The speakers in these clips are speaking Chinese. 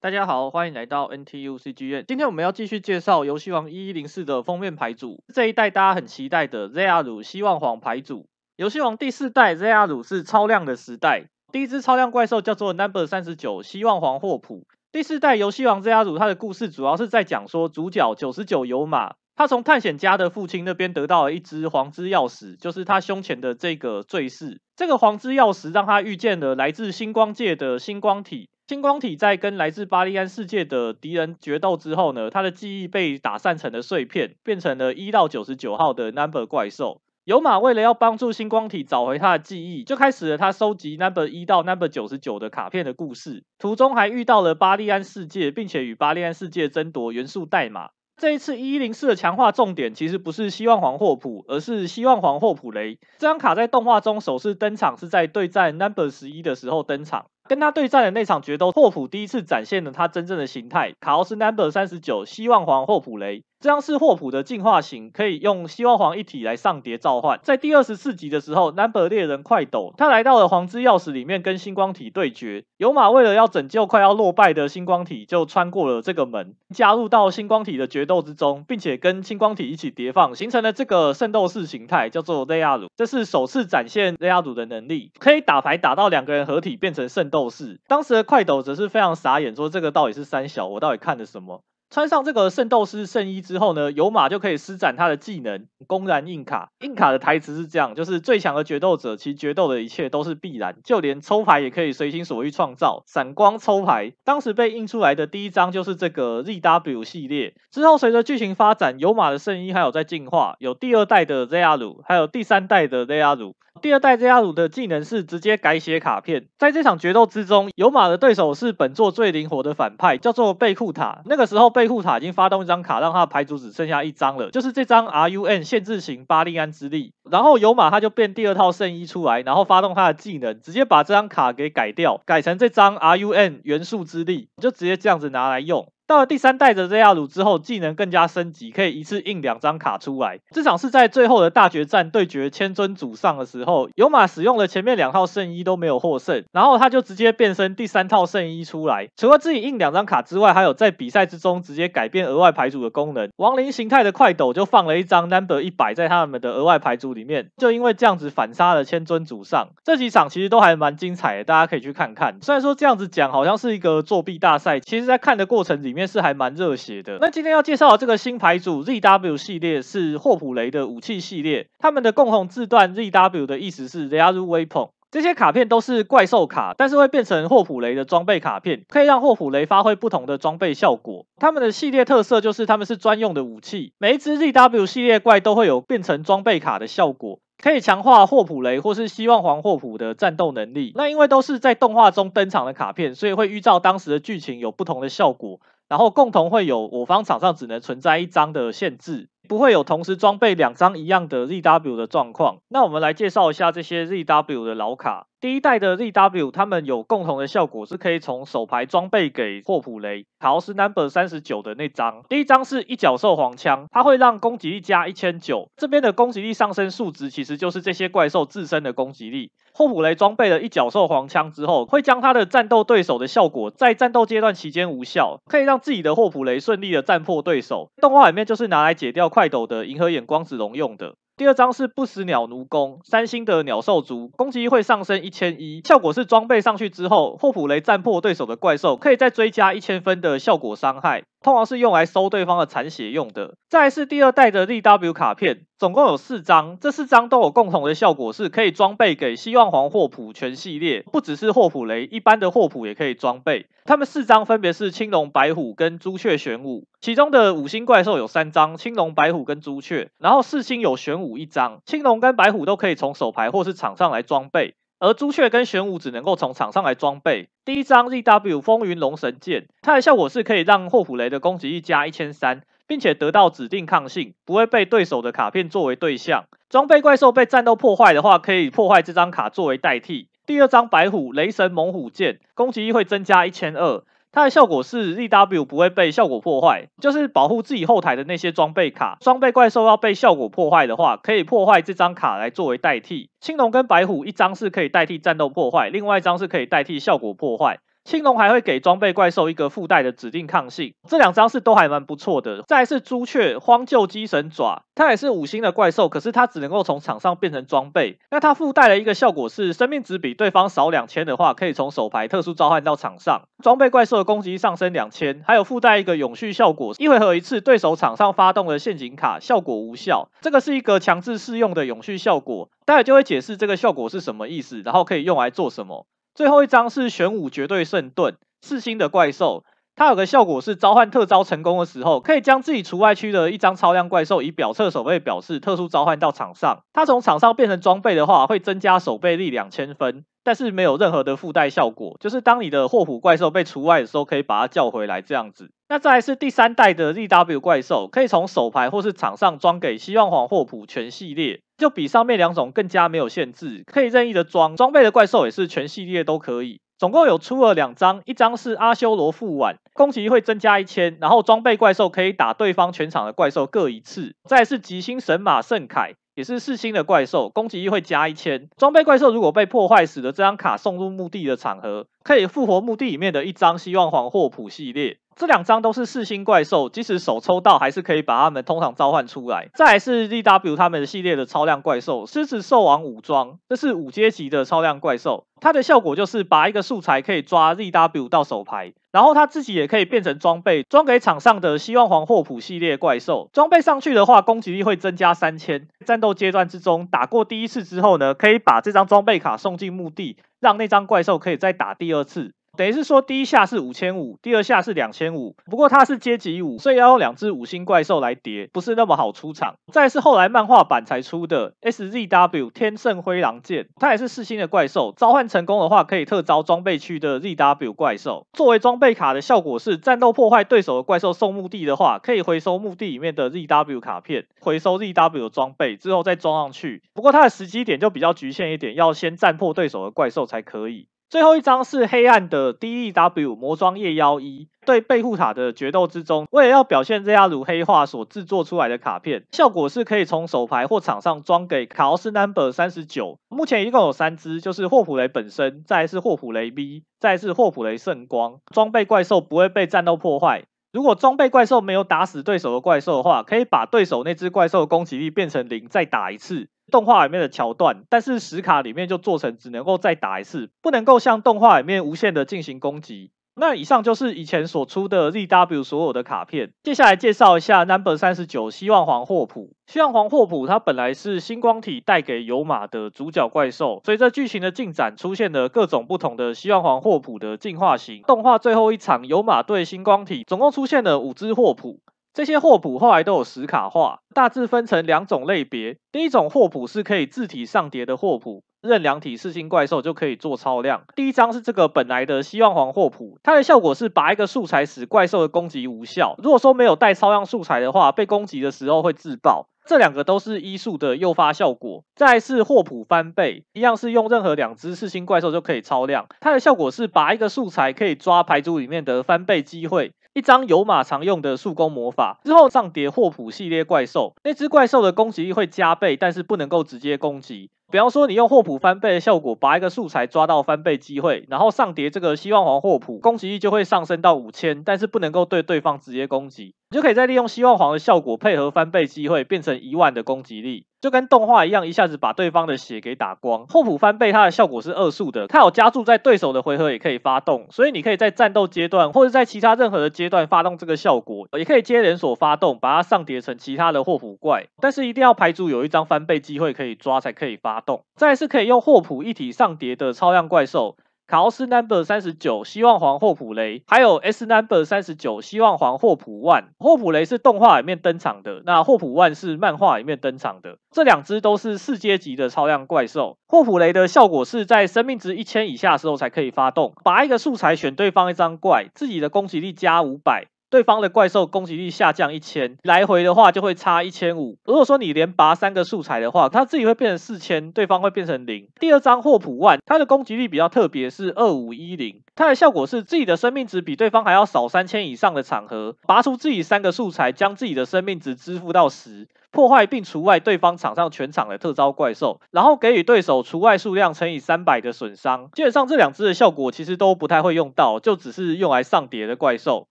大家好，欢迎来到 NTUC 剧院。今天我们要继续介绍《游戏王一一零四》的封面牌组，这一代大家很期待的 ZR 希望黄牌组。《游戏王》第四代 ZR 希望黄牌组，游戏王第四代 ZR 希是超量的时代。第一只超量怪兽叫做 Number 三十九希望黄霍普。第四代游戏王家族，他的故事主要是在讲说主角九十九游马，他从探险家的父亲那边得到了一只黄之钥匙，就是他胸前的这个坠饰。这个黄之钥匙让他遇见了来自星光界的星光体，星光体在跟来自巴利安世界的敌人决斗之后呢，他的记忆被打散成了碎片，变成了一到九十九号的 Number 怪兽。尤马为了要帮助星光体找回他的记忆，就开始了他收集 Number 一到 Number 九十九的卡片的故事。途中还遇到了巴利安世界，并且与巴利安世界争夺元素代码。这一次一零四的强化重点其实不是希望皇霍普，而是希望皇霍普雷。这张卡在动画中首次登场是在对战 Number 十一的时候登场。跟他对战的那场决斗，霍普第一次展现了他真正的形态，卡奥斯 Number 三十九，希望皇霍普雷。这样是霍普的进化型，可以用希望黄一体来上叠召唤。在第二十四集的时候，Number 猎人快斗，他来到了黄之钥匙里面跟星光体对决。有马为了要拯救快要落败的星光体，就穿过了这个门，加入到星光体的决斗之中，并且跟星光体一起叠放，形成了这个圣斗士形态，叫做雷亚鲁。这是首次展现雷亚鲁的能力，可以打牌打到两个人合体变成圣斗士。当时的快斗则是非常傻眼，说这个到底是三小，我到底看了什么？穿上这个圣斗士圣衣之后呢，有马就可以施展他的技能，公然硬卡。硬卡的台词是这样：，就是最强的决斗者，其决斗的一切都是必然，就连抽牌也可以随心所欲创造。闪光抽牌，当时被印出来的第一张就是这个 z W 系列。之后随着剧情发展，有马的圣衣还有在进化，有第二代的 Z R 鼠，还有第三代的 Z R 鼠。第二代 Z r 五的技能是直接改写卡片。在这场决斗之中，有马的对手是本作最灵活的反派，叫做贝库塔。那个时候，贝库塔已经发动一张卡，让他的牌组只剩下一张了，就是这张 RUN 限制型巴利安之力。然后有马他就变第二套圣衣出来，然后发动他的技能，直接把这张卡给改掉，改成这张 RUN 元素之力，就直接这样子拿来用。到了第三代的 Z 亚鲁之后，技能更加升级，可以一次印两张卡出来。这场是在最后的大决战对决千尊祖上的时候，尤马使用了前面两套圣衣都没有获胜，然后他就直接变身第三套圣衣出来，除了自己印两张卡之外，还有在比赛之中直接改变额外牌组的功能。亡灵形态的快斗就放了一张 Number 一百在他们的额外牌组里面，就因为这样子反杀了千尊祖上。这几场其实都还蛮精彩的，大家可以去看看。虽然说这样子讲好像是一个作弊大赛，其实，在看的过程里面。是还蛮热血的。那今天要介绍这个新牌组 ZW 系列，是霍普雷的武器系列。他们的共同字段 ZW 的意思是加 e Weapon。这些卡片都是怪兽卡，但是会变成霍普雷的装备卡片，可以让霍普雷发挥不同的装备效果。他们的系列特色就是他们是专用的武器，每一只 ZW 系列怪都会有变成装备卡的效果，可以强化霍普雷或是希望皇霍普的战斗能力。那因为都是在动画中登场的卡片，所以会预兆当时的剧情有不同的效果。然后共同会有，我方场上只能存在一张的限制。不会有同时装备两张一样的 ZW 的状况。那我们来介绍一下这些 ZW 的老卡。第一代的 ZW，它们有共同的效果，是可以从手牌装备给霍普雷。好，是 number 三十九的那张，第一张是一角兽黄枪，它会让攻击力加一千九。这边的攻击力上升数值其实就是这些怪兽自身的攻击力。霍普雷装备了一角兽黄枪之后，会将它的战斗对手的效果在战斗阶段期间无效，可以让自己的霍普雷顺利的战破对手。动画里面就是拿来解掉快。快斗的银河眼光子龙用的第二张是不死鸟奴弓，三星的鸟兽族攻击会上升一千一，效果是装备上去之后，霍普雷战破对手的怪兽可以再追加一千分的效果伤害。通常是用来收对方的残血用的。再是第二代的 DW 卡片，总共有四张。这四张都有共同的效果，是可以装备给希望皇霍普全系列，不只是霍普雷，一般的霍普也可以装备。他们四张分别是青龙、白虎跟朱雀、玄武。其中的五星怪兽有三张，青龙、白虎跟朱雀；然后四星有玄武一张。青龙跟白虎都可以从手牌或是场上来装备。而朱雀跟玄武只能够从场上来装备。第一张 z W 风云龙神剑，它的效果是可以让霍普雷的攻击力加一千三，并且得到指定抗性，不会被对手的卡片作为对象。装备怪兽被战斗破坏的话，可以破坏这张卡作为代替。第二张白虎雷神猛虎剑，攻击力会增加一千二。它的效果是 z W 不会被效果破坏，就是保护自己后台的那些装备卡。装备怪兽要被效果破坏的话，可以破坏这张卡来作为代替。青龙跟白虎一张是可以代替战斗破坏，另外一张是可以代替效果破坏。青龙还会给装备怪兽一个附带的指定抗性，这两张是都还蛮不错的。再是朱雀荒鹫机神爪，它也是五星的怪兽，可是它只能够从场上变成装备。那它附带的一个效果是，生命值比对方少两千的话，可以从手牌特殊召唤到场上。装备怪兽的攻击上升两千，还有附带一个永续效果，一回合一次，对手场上发动的陷阱卡效果无效。这个是一个强制适用的永续效果，待会就会解释这个效果是什么意思，然后可以用来做什么。最后一张是玄武绝对圣盾四星的怪兽，它有个效果是召唤特招成功的时候，可以将自己除外区的一张超量怪兽以表侧守备表示特殊召唤到场上。它从场上变成装备的话，会增加守备力两千分。但是没有任何的附带效果，就是当你的霍普怪兽被除外的时候，可以把它叫回来这样子。那再来是第三代的 z W 怪兽，可以从手牌或是场上装给希望皇霍普全系列，就比上面两种更加没有限制，可以任意的装装备的怪兽也是全系列都可以。总共有出了两张，一张是阿修罗副碗，攻击会增加一千，然后装备怪兽可以打对方全场的怪兽各一次。再是极星神马圣凯。也是四星的怪兽，攻击力会加一千。装备怪兽如果被破坏，使得这张卡送入墓地的场合。可以复活墓地里面的一张希望皇霍普系列，这两张都是四星怪兽，即使手抽到还是可以把它们通常召唤出来。再是 DW 他们系列的超量怪兽狮子兽王武装，这是五阶级的超量怪兽，它的效果就是把一个素材可以抓 DW 到手牌，然后它自己也可以变成装备，装给场上的希望皇霍普系列怪兽，装备上去的话，攻击力会增加三千。战斗阶段之中打过第一次之后呢，可以把这张装备卡送进墓地。让那张怪兽可以再打第二次。等于是说，第一下是五千五，第二下是两千五。不过它是阶级五，所以要用两只五星怪兽来叠，不是那么好出场。再是后来漫画版才出的 S Z W 天圣灰狼剑，它也是四星的怪兽。召唤成功的话，可以特招装备区的 Z W 怪兽。作为装备卡的效果是，战斗破坏对手的怪兽送墓地的话，可以回收墓地里面的 Z W 卡片，回收 Z W 的装备之后再装上去。不过它的时机点就比较局限一点，要先战破对手的怪兽才可以。最后一张是黑暗的 D E W 魔装夜妖一对贝护塔的决斗之中，为了要表现这亚鲁黑化所制作出来的卡片效果，是可以从手牌或场上装给卡奥斯 Number 三十九。目前一共有三只，就是霍普雷本身，再是霍普雷 V，再是霍普雷圣光装备怪兽不会被战斗破坏。如果装备怪兽没有打死对手的怪兽的话，可以把对手那只怪兽攻击力变成零，再打一次动画里面的桥段。但是实卡里面就做成只能够再打一次，不能够像动画里面无限的进行攻击。那以上就是以前所出的 ZW 所有的卡片。接下来介绍一下 Number 三十九，希望黄霍普。希望黄霍普它本来是星光体带给尤马的主角怪兽，随着剧情的进展出现了各种不同的希望黄霍普的进化型。动画最后一场尤马对星光体，总共出现了五只霍普。这些霍普后来都有实卡化，大致分成两种类别。第一种霍普是可以自体上叠的霍普。任两体四星怪兽就可以做超量。第一张是这个本来的希望黄霍普，它的效果是拔一个素材使怪兽的攻击无效。如果说没有带超量素材的话，被攻击的时候会自爆。这两个都是医术的诱发效果。再是霍普翻倍，一样是用任何两只四星怪兽就可以超量，它的效果是拔一个素材可以抓牌组里面的翻倍机会。一张有马常用的速攻魔法，之后上叠霍普系列怪兽，那只怪兽的攻击力会加倍，但是不能够直接攻击。比方说，你用霍普翻倍的效果，把一个素材抓到翻倍机会，然后上叠这个希望黄霍普，攻击力就会上升到五千，但是不能够对对方直接攻击，你就可以再利用希望黄的效果配合翻倍机会，变成一万的攻击力。就跟动画一样，一下子把对方的血给打光。霍普翻倍，它的效果是二速的，它有加注在对手的回合也可以发动，所以你可以在战斗阶段或者在其他任何的阶段发动这个效果，也可以接连锁发动，把它上叠成其他的霍普怪。但是一定要排除有一张翻倍机会可以抓才可以发动。再是可以用霍普一体上叠的超量怪兽。卡奥斯 number 三十九，希望黄霍普雷，还有 S number 三十九，希望黄霍普万。霍普雷是动画里面登场的，那霍普万是漫画里面登场的。这两只都是世界级的超量怪兽。霍普雷的效果是在生命值一千以下时候才可以发动，拔一个素材选对方一张怪，自己的攻击力加五百。对方的怪兽攻击力下降一千，来回的话就会差一千五。如果说你连拔三个素材的话，它自己会变成四千，对方会变成零。第二张霍普万，它的攻击力比较特别，是二五一零。它的效果是自己的生命值比对方还要少三千以上的场合，拔出自己三个素材，将自己的生命值支付到十。破坏并除外对方场上全场的特招怪兽，然后给予对手除外数量乘以三百的损伤。基本上这两只的效果其实都不太会用到，就只是用来上叠的怪兽。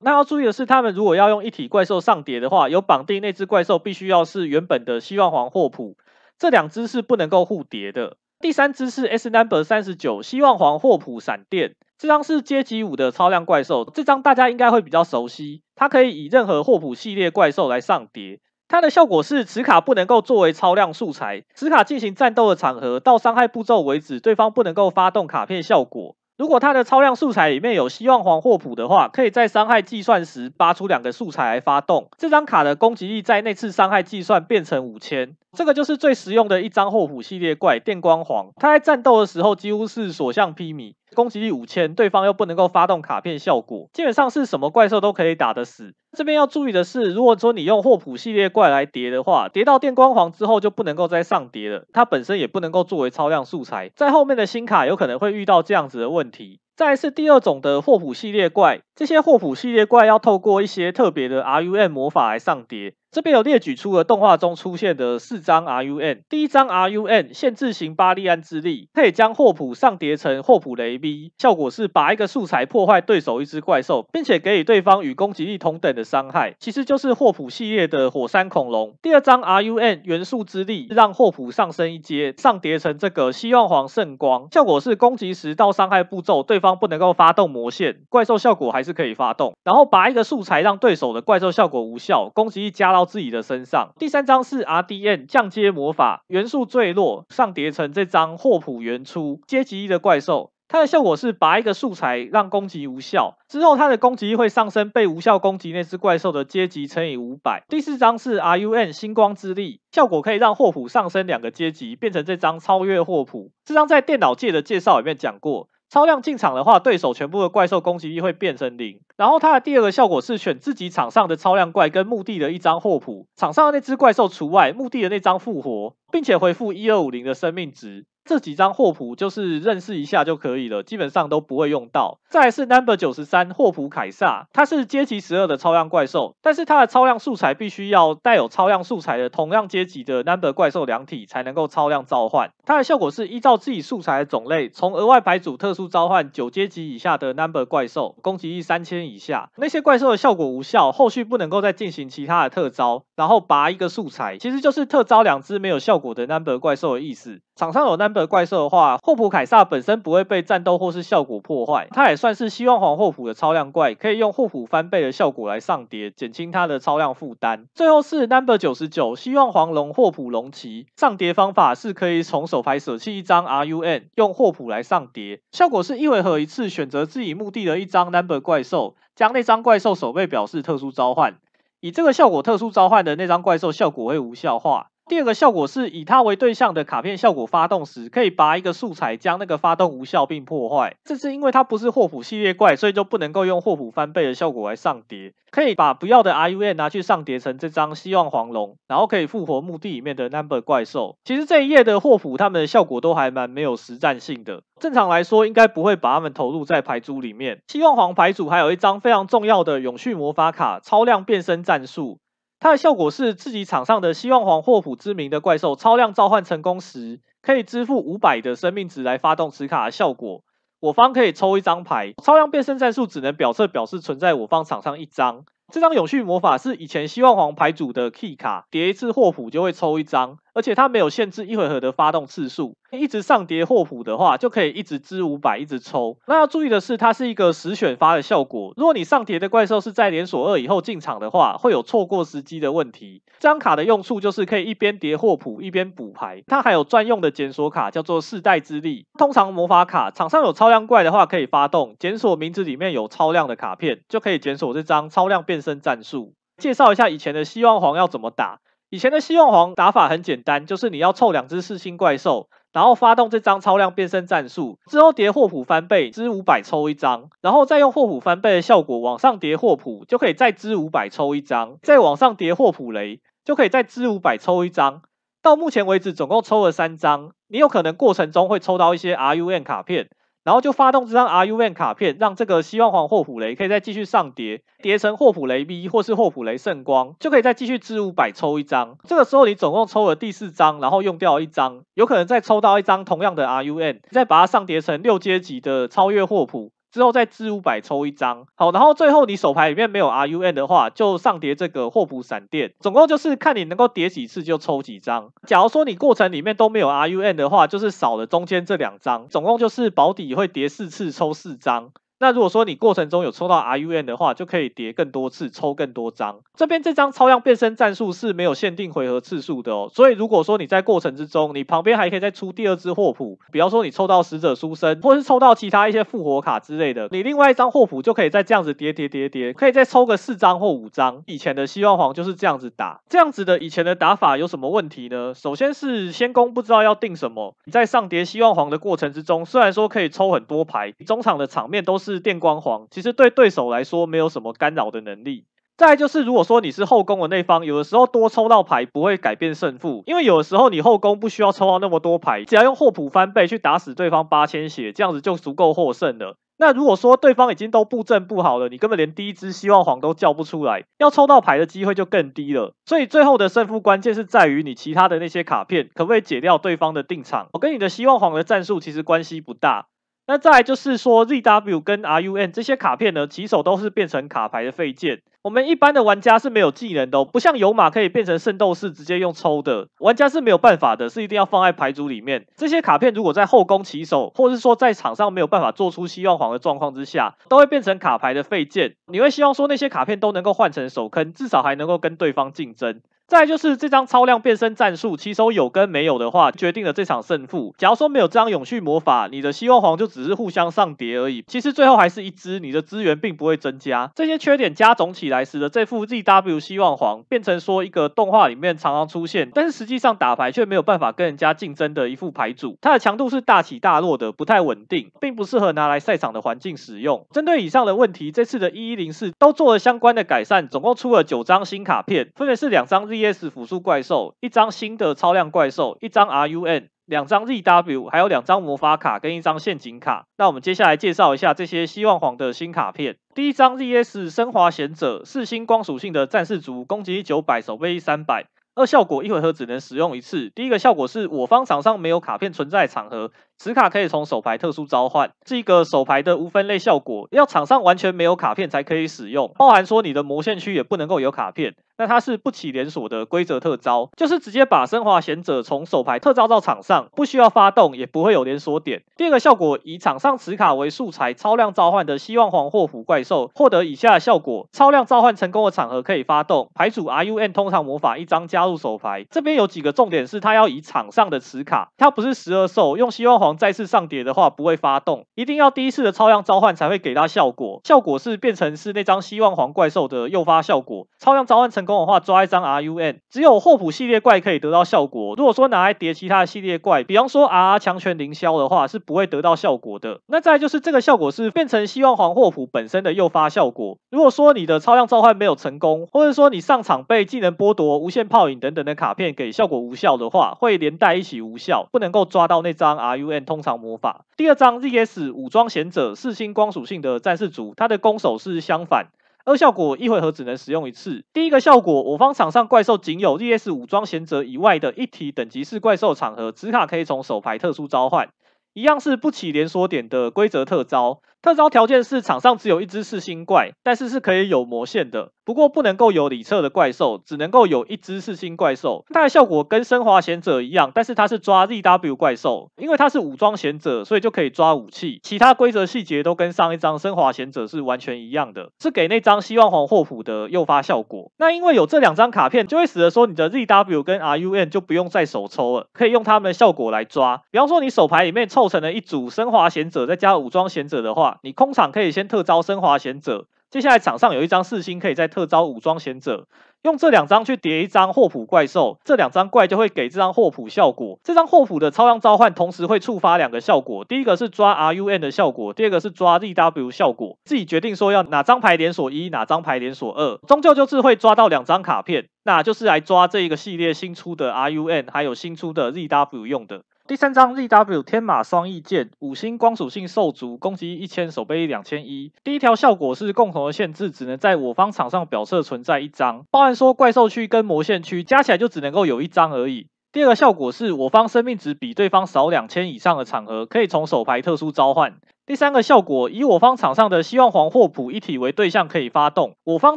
那要注意的是，他们如果要用一体怪兽上叠的话，有绑定那只怪兽必须要是原本的希望皇霍普，这两只是不能够互叠的。第三只是 S number 三十九希望皇霍普闪电，这张是阶级五的超量怪兽，这张大家应该会比较熟悉，它可以以任何霍普系列怪兽来上叠。它的效果是此卡不能够作为超量素材，此卡进行战斗的场合到伤害步骤为止，对方不能够发动卡片效果。如果它的超量素材里面有希望黄霍普的话，可以在伤害计算时扒出两个素材来发动。这张卡的攻击力在那次伤害计算变成五千，这个就是最实用的一张霍普系列怪电光黄。它在战斗的时候几乎是所向披靡。攻击力五千，对方又不能够发动卡片效果，基本上是什么怪兽都可以打得死。这边要注意的是，如果说你用霍普系列怪来叠的话，叠到电光皇之后就不能够再上叠了，它本身也不能够作为超量素材，在后面的新卡有可能会遇到这样子的问题。再是第二种的霍普系列怪，这些霍普系列怪要透过一些特别的 RUM 魔法来上叠。这边有列举出了动画中出现的四张 R U N。第一张 R U N 限制型巴利安之力，可以将霍普上叠成霍普雷 B，效果是把一个素材破坏对手一只怪兽，并且给予对方与攻击力同等的伤害，其实就是霍普系列的火山恐龙。第二张 R U N 元素之力，让霍普上升一阶，上叠成这个希望黄圣光，效果是攻击时到伤害步骤，对方不能够发动魔线怪兽效果，还是可以发动，然后把一个素材让对手的怪兽效果无效，攻击力加到。到自己的身上。第三张是 R D N 降阶魔法元素坠落，上叠成这张霍普原初阶级一的怪兽。它的效果是拔一个素材，让攻击无效，之后它的攻击会上升被无效攻击那只怪兽的阶级乘以五百。第四张是 R U N 星光之力，效果可以让霍普上升两个阶级，变成这张超越霍普。这张在电脑界的介绍里面讲过。超量进场的话，对手全部的怪兽攻击力会变成零。然后它的第二个效果是选自己场上的超量怪跟墓地的一张霍普，场上的那只怪兽除外，墓地的那张复活，并且回复一二五零的生命值。这几张霍普就是认识一下就可以了，基本上都不会用到。再是 number 九十三霍普凯撒，它是阶级十二的超量怪兽，但是它的超量素材必须要带有超量素材的同样阶级的 number 怪兽量体才能够超量召唤。它的效果是依照自己素材的种类，从额外牌组特殊召唤九阶级以下的 number 怪兽，攻击力三千以下，那些怪兽的效果无效，后续不能够再进行其他的特招，然后拔一个素材，其实就是特招两只没有效果的 number 怪兽的意思。场上有 number 怪兽的话，霍普凯撒本身不会被战斗或是效果破坏，它也算是希望皇霍普的超量怪，可以用霍普翻倍的效果来上叠，减轻它的超量负担。最后是 number 九十九，希望黄龙霍普龙骑上叠方法是可以从手牌舍弃一张 R U N，用霍普来上叠，效果是一回合一次选择自己墓地的一张 number 怪兽，将那张怪兽手背表示特殊召唤，以这个效果特殊召唤的那张怪兽效果会无效化。第二个效果是以它为对象的卡片效果发动时，可以拔一个素材，将那个发动无效并破坏。这次因为它不是霍普系列怪，所以就不能够用霍普翻倍的效果来上叠，可以把不要的 R U N 拿去上叠成这张希望黄龙，然后可以复活墓地里面的 Number 怪兽。其实这一页的霍普他们的效果都还蛮没有实战性的，正常来说应该不会把他们投入在牌组里面。希望黄牌组还有一张非常重要的永续魔法卡——超量变身战术。它的效果是：自己场上的“希望皇霍普”之名的怪兽超量召唤成功时，可以支付五百的生命值来发动此卡的效果。我方可以抽一张牌。超量变身战术只能表测表示存在我方场上一张。这张永续魔法是以前“希望皇牌组的 Key 卡，叠一次霍普就会抽一张。而且它没有限制一回合的发动次数，一直上叠霍普的话，就可以一直支五百，一直抽。那要注意的是，它是一个十选发的效果。如果你上叠的怪兽是在连锁二以后进场的话，会有错过时机的问题。这张卡的用处就是可以一边叠霍普一边补牌。它还有专用的检索卡，叫做世代之力。通常魔法卡场上有超量怪的话，可以发动检索，名字里面有超量的卡片就可以检索这张超量变身战术。介绍一下以前的希望皇要怎么打。以前的希望皇打法很简单，就是你要凑两只四星怪兽，然后发动这张超量变身战术，之后叠霍普翻倍，支五百抽一张，然后再用霍普翻倍的效果往上叠霍普，就可以再支五百抽一张，再往上叠霍普雷，就可以再支五百抽一张。到目前为止，总共抽了三张，你有可能过程中会抽到一些 R U N 卡片。然后就发动这张 R U N 卡片，让这个希望皇霍普雷可以再继续上叠，叠成霍普雷 V 或是霍普雷圣光，就可以再继续支五百抽一张。这个时候你总共抽了第四张，然后用掉一张，有可能再抽到一张同样的 R U N，再把它上叠成六阶级的超越霍普。之后再支五百抽一张，好，然后最后你手牌里面没有 RUN 的话，就上叠这个霍普闪电，总共就是看你能够叠几次就抽几张。假如说你过程里面都没有 RUN 的话，就是少了中间这两张，总共就是保底会叠四次抽四张。那如果说你过程中有抽到 R U N 的话，就可以叠更多次，抽更多张。这边这张超量变身战术是没有限定回合次数的哦。所以如果说你在过程之中，你旁边还可以再出第二只霍普，比方说你抽到死者书生，或是抽到其他一些复活卡之类的，你另外一张霍普就可以再这样子叠叠叠叠，可以再抽个四张或五张。以前的希望黄就是这样子打，这样子的以前的打法有什么问题呢？首先是先攻不知道要定什么，你在上叠希望黄的过程之中，虽然说可以抽很多牌，中场的场面都是。是电光黄，其实对对手来说没有什么干扰的能力。再就是，如果说你是后宫的那方，有的时候多抽到牌不会改变胜负，因为有的时候你后宫不需要抽到那么多牌，只要用霍普翻倍去打死对方八千血，这样子就足够获胜了。那如果说对方已经都布阵不好了，你根本连第一只希望黄都叫不出来，要抽到牌的机会就更低了。所以最后的胜负关键是在于你其他的那些卡片可不可以解掉对方的定场。我跟你的希望黄的战术其实关系不大。那再就是说，ZW 跟 RUN 这些卡片呢，骑手都是变成卡牌的废件。我们一般的玩家是没有技能的，不像有马可以变成圣斗士直接用抽的，玩家是没有办法的，是一定要放在牌组里面。这些卡片如果在后宫骑手，或是说在场上没有办法做出希望黄的状况之下，都会变成卡牌的废件。你会希望说那些卡片都能够换成手坑，至少还能够跟对方竞争。再就是这张超量变身战术，吸手有跟没有的话，决定了这场胜负。假如说没有这张永续魔法，你的希望黄就只是互相上叠而已。其实最后还是一支，你的资源并不会增加。这些缺点加总起来时的这副 z W 希望黄，变成说一个动画里面常常出现，但是实际上打牌却没有办法跟人家竞争的一副牌组。它的强度是大起大落的，不太稳定，并不适合拿来赛场的环境使用。针对以上的问题，这次的1104都做了相关的改善，总共出了九张新卡片，分别是两张 Z。e s 辅助怪兽，一张新的超量怪兽，一张 R.U.N，两张 z w 还有两张魔法卡跟一张陷阱卡。那我们接下来介绍一下这些希望黄的新卡片。第一张 z s 升华贤者，四星光属性的战士族，攻击九百，守备三百。二效果一回合只能使用一次。第一个效果是我方场上没有卡片存在场合，此卡可以从手牌特殊召唤。这个手牌的无分类效果，要场上完全没有卡片才可以使用，包含说你的魔线区也不能够有卡片。那它是不起连锁的规则特招，就是直接把升华贤者从手牌特招到场上，不需要发动，也不会有连锁点。第二个效果以场上磁卡为素材，超量召唤的希望黄或腐怪兽获得以下效果：超量召唤成功的场合可以发动，牌组 R U N 通常魔法一张加入手牌。这边有几个重点是，它要以场上的磁卡，它不是十二兽，用希望黄再次上叠的话不会发动，一定要第一次的超量召唤才会给它效果。效果是变成是那张希望黄怪兽的诱发效果，超量召唤成。跟我画抓一张 R U N，只有霍普系列怪可以得到效果。如果说拿来叠其他的系列怪，比方说 R 强权凌霄的话，是不会得到效果的。那再就是这个效果是变成希望皇霍普本身的诱发效果。如果说你的超量召唤没有成功，或者说你上场被技能剥夺无限泡影等等的卡片给效果无效的话，会连带一起无效，不能够抓到那张 R U N 通常魔法。第二张 Z S 武装贤者四星光属性的战士族，它的攻守是相反。二效果一回合只能使用一次。第一个效果，我方场上怪兽仅有 ZS 武装贤者以外的一体等级式怪兽场合，紫卡可以从手牌特殊召唤，一样是不起连锁点的规则特招。特招条件是场上只有一只四星怪，但是是可以有魔线的，不过不能够有里侧的怪兽，只能够有一只四星怪兽。它的效果跟升华贤者一样，但是它是抓 z W 怪兽，因为它是武装贤者，所以就可以抓武器。其他规则细节都跟上一张升华贤者是完全一样的，是给那张希望皇霍普的诱发效果。那因为有这两张卡片，就会使得说你的 z W 跟 R U N 就不用再手抽了，可以用它们的效果来抓。比方说你手牌里面凑成了一组升华贤者，再加武装贤者的话。你空场可以先特招升华贤者，接下来场上有一张四星，可以再特招武装贤者，用这两张去叠一张霍普怪兽，这两张怪就会给这张霍普效果。这张霍普的超量召唤同时会触发两个效果，第一个是抓 R U N 的效果，第二个是抓 z W 效果。自己决定说要哪张牌连锁一，哪张牌连锁二，终究就是会抓到两张卡片，那就是来抓这一个系列新出的 R U N，还有新出的 z W 用的。第三张 ZW 天马双翼剑，五星光属性兽族，攻击一千，守备两千一。第一条效果是共同的限制，只能在我方场上表侧存在一张。报案说怪兽区跟魔线区加起来就只能够有一张而已。第二个效果是我方生命值比对方少两千以上的场合，可以从手牌特殊召唤。第三个效果，以我方场上的希望黄霍普一体为对象，可以发动我方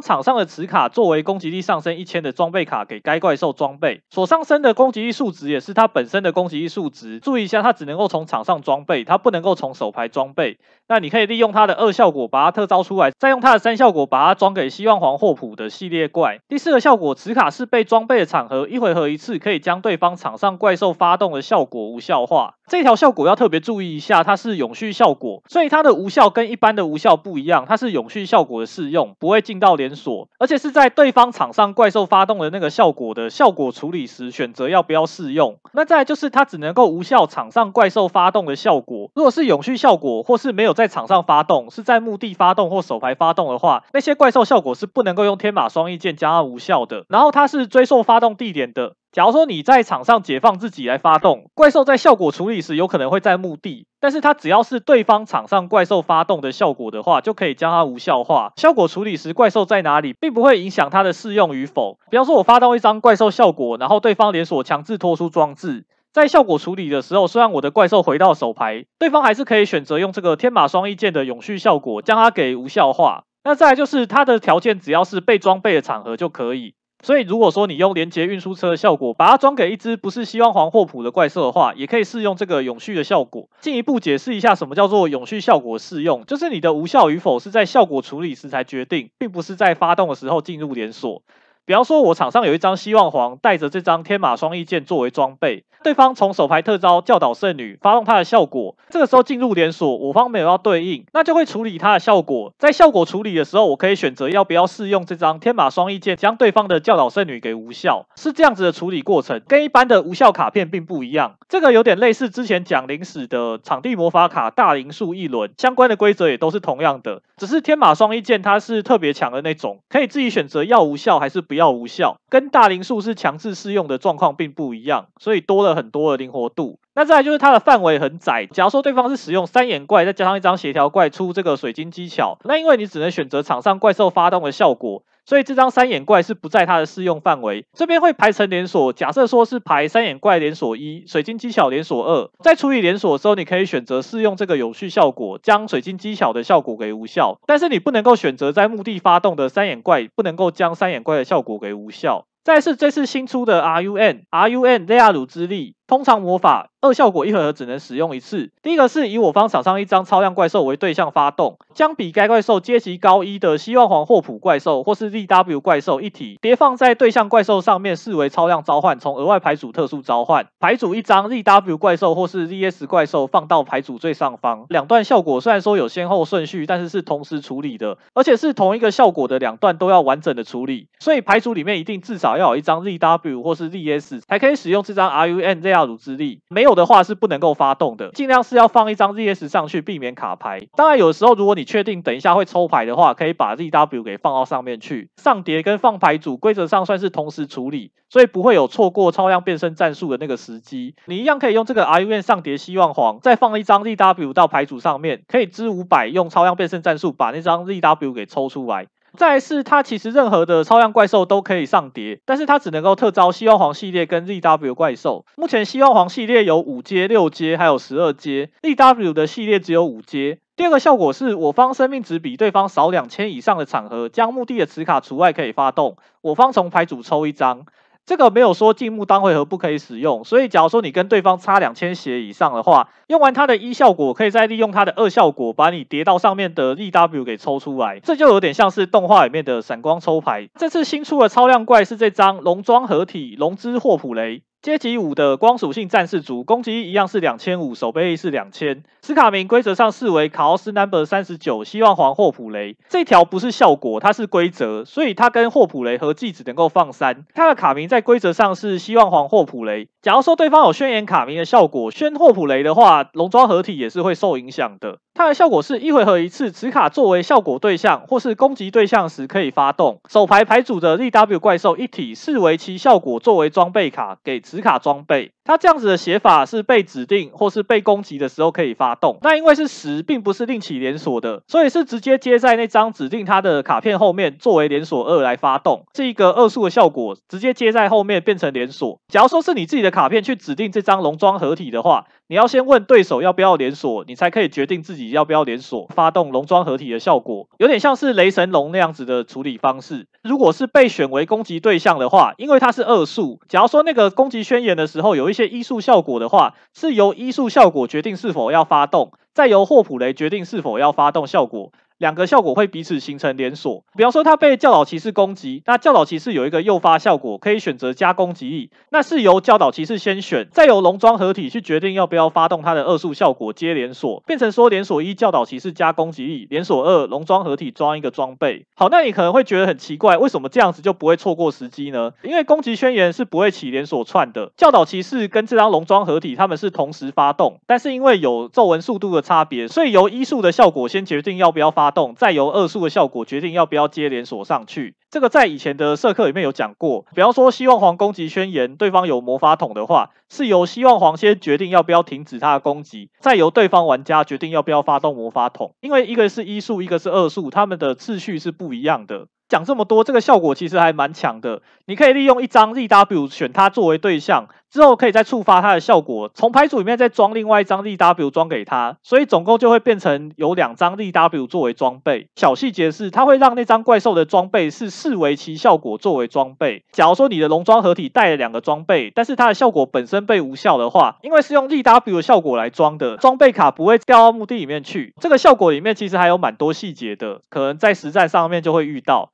场上的磁卡作为攻击力上升一千的装备卡给该怪兽装备，所上升的攻击力数值也是它本身的攻击力数值。注意一下，它只能够从场上装备，它不能够从手牌装备。那你可以利用它的二效果把它特招出来，再用它的三效果把它装给希望黄霍普的系列怪。第四个效果，磁卡是被装备的场合，一回合一次可以将对方场上怪兽发动的效果无效化。这条效果要特别注意一下，它是永续效果，所以它的无效跟一般的无效不一样，它是永续效果的适用不会进到连锁，而且是在对方场上怪兽发动的那个效果的效果处理时选择要不要适用。那再就是它只能够无效场上怪兽发动的效果，如果是永续效果或是没有在场上发动，是在墓地发动或手牌发动的话，那些怪兽效果是不能够用天马双翼剑加上无效的。然后它是追溯发动地点的。假如说你在场上解放自己来发动怪兽，在效果处理时有可能会在墓地，但是它只要是对方场上怪兽发动的效果的话，就可以将它无效化。效果处理时怪兽在哪里，并不会影响它的适用与否。比方说，我发动一张怪兽效果，然后对方连锁强制拖出装置，在效果处理的时候，虽然我的怪兽回到手牌，对方还是可以选择用这个天马双翼剑的永续效果将它给无效化。那再就是它的条件，只要是被装备的场合就可以。所以，如果说你用连接运输车的效果，把它装给一只不是希望黄霍普的怪兽的话，也可以适用这个永续的效果。进一步解释一下，什么叫做永续效果适用？就是你的无效与否是在效果处理时才决定，并不是在发动的时候进入连锁。比方说，我场上有一张希望黄，带着这张天马双翼剑作为装备。对方从手牌特招教导圣女，发动它的效果。这个时候进入连锁，我方没有要对应，那就会处理它的效果。在效果处理的时候，我可以选择要不要试用这张天马双翼剑，将对方的教导圣女给无效。是这样子的处理过程，跟一般的无效卡片并不一样。这个有点类似之前讲灵使的场地魔法卡大灵术一轮相关的规则也都是同样的，只是天马双翼剑它是特别强的那种，可以自己选择要无效还是。不要无效，跟大灵术是强制适用的状况并不一样，所以多了很多的灵活度。那再来就是它的范围很窄，假如说对方是使用三眼怪，再加上一张协调怪出这个水晶技巧，那因为你只能选择场上怪兽发动的效果。所以这张三眼怪是不在它的适用范围，这边会排成连锁。假设说是排三眼怪连锁一，水晶技巧连锁二，在处理连锁的时候，你可以选择适用这个有序效果，将水晶技巧的效果给无效。但是你不能够选择在墓地发动的三眼怪，不能够将三眼怪的效果给无效。再是这次新出的 R U N R U N 莱亚鲁之力。通常魔法二效果一回合只能使用一次。第一个是以我方场上一张超量怪兽为对象发动，将比该怪兽阶级高一的希望皇霍普怪兽或是 z w 怪兽一体叠放在对象怪兽上面，视为超量召唤，从额外牌组特殊召唤。牌组一张 z w 怪兽或是 z s 怪兽放到牌组最上方。两段效果虽然说有先后顺序，但是是同时处理的，而且是同一个效果的两段都要完整的处理，所以牌组里面一定至少要有一张 z w 或是 z s 才可以使用这张 RUN 这样。大之力没有的话是不能够发动的，尽量是要放一张 ZS 上去避免卡牌。当然有的时候如果你确定等一下会抽牌的话，可以把 ZW 给放到上面去上叠跟放牌组规则上算是同时处理，所以不会有错过超量变身战术的那个时机。你一样可以用这个 RW 上叠希望黄，再放一张 ZW 到牌组上面，可以支五百用超量变身战术把那张 ZW 给抽出来。再是它其实任何的超量怪兽都可以上叠，但是它只能够特招希望皇系列跟 z w 怪兽。目前希望皇系列有五阶、六阶，还有十二阶 z w 的系列只有五阶。第二个效果是我方生命值比对方少两千以上的场合，将墓地的磁卡除外，可以发动。我方从牌组抽一张。这个没有说禁木当回合不可以使用，所以假如说你跟对方差两千血以上的话，用完它的一效果，可以再利用它的二效果，把你叠到上面的 EW 给抽出来，这就有点像是动画里面的闪光抽牌。这次新出的超量怪是这张龙装合体龙之霍普雷。阶级五的光属性战士族，攻击一样是两千五，守备力是两千。卡名规则上视为卡奥斯 Number 三十九，希望黄霍普雷。这条不是效果，它是规则，所以它跟霍普雷合计只能够放三。它的卡名在规则上是希望黄霍普雷。假如说对方有宣言卡名的效果，宣霍普雷的话，龙装合体也是会受影响的。它的效果是一回合一次，此卡作为效果对象或是攻击对象时可以发动。手牌牌组的 z w 怪兽一体视为其效果作为装备卡给此卡装备。它这样子的写法是被指定或是被攻击的时候可以发动。那因为是十，并不是另起连锁的，所以是直接接在那张指定它的卡片后面作为连锁二来发动。这个二数的效果直接接在后面变成连锁。假如说是你自己的卡片去指定这张龙装合体的话，你要先问对手要不要连锁，你才可以决定自己。要不要连锁发动龙装合体的效果，有点像是雷神龙那样子的处理方式。如果是被选为攻击对象的话，因为它是二速，假如说那个攻击宣言的时候有一些一速效果的话，是由一速效果决定是否要发动，再由霍普雷决定是否要发动效果。两个效果会彼此形成连锁，比方说他被教导骑士攻击，那教导骑士有一个诱发效果，可以选择加攻击力，那是由教导骑士先选，再由龙装合体去决定要不要发动它的二速效果，接连锁变成说连锁一教导骑士加攻击力，连锁二龙装合体装一个装备。好，那你可能会觉得很奇怪，为什么这样子就不会错过时机呢？因为攻击宣言是不会起连锁串的，教导骑士跟这张龙装合体他们是同时发动，但是因为有皱纹速度的差别，所以由一速的效果先决定要不要发。动，再由二速的效果决定要不要接连锁上去。这个在以前的社课里面有讲过。比方说，希望皇攻击宣言，对方有魔法桶的话，是由希望皇先决定要不要停止他的攻击，再由对方玩家决定要不要发动魔法桶。因为一个是一速，一个是二速，他们的次序是不一样的。讲这么多，这个效果其实还蛮强的。你可以利用一张 z W 选它作为对象。之后可以再触发它的效果，从牌组里面再装另外一张 D W 装给它，所以总共就会变成有两张 D W 作为装备。小细节是，它会让那张怪兽的装备是视为其效果作为装备。假如说你的龙装合体带了两个装备，但是它的效果本身被无效的话，因为是用 D W 的效果来装的，装备卡不会掉到墓地里面去。这个效果里面其实还有蛮多细节的，可能在实战上面就会遇到。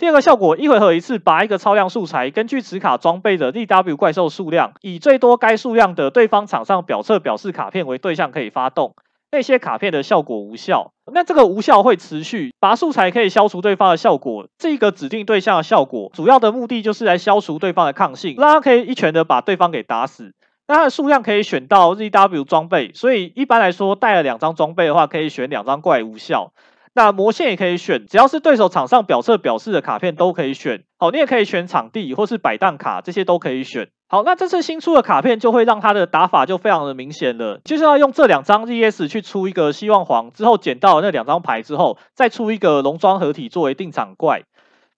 第二个效果，一回合一次，拔一个超量素材。根据此卡装备的 D W 怪兽数量，以最多该数量的对方场上表侧表示卡片为对象，可以发动那些卡片的效果无效。那这个无效会持续。拔素材可以消除对方的效果，这个指定对象的效果主要的目的就是来消除对方的抗性，让他可以一拳的把对方给打死。那它的数量可以选到 z W 装备，所以一般来说带了两张装备的话，可以选两张怪无效。那魔线也可以选，只要是对手场上表侧表示的卡片都可以选。好，你也可以选场地或是摆档卡，这些都可以选。好，那这次新出的卡片就会让他的打法就非常的明显了。就是要用这两张 ES 去出一个希望黄，之后捡到那两张牌之后，再出一个龙装合体作为定场怪。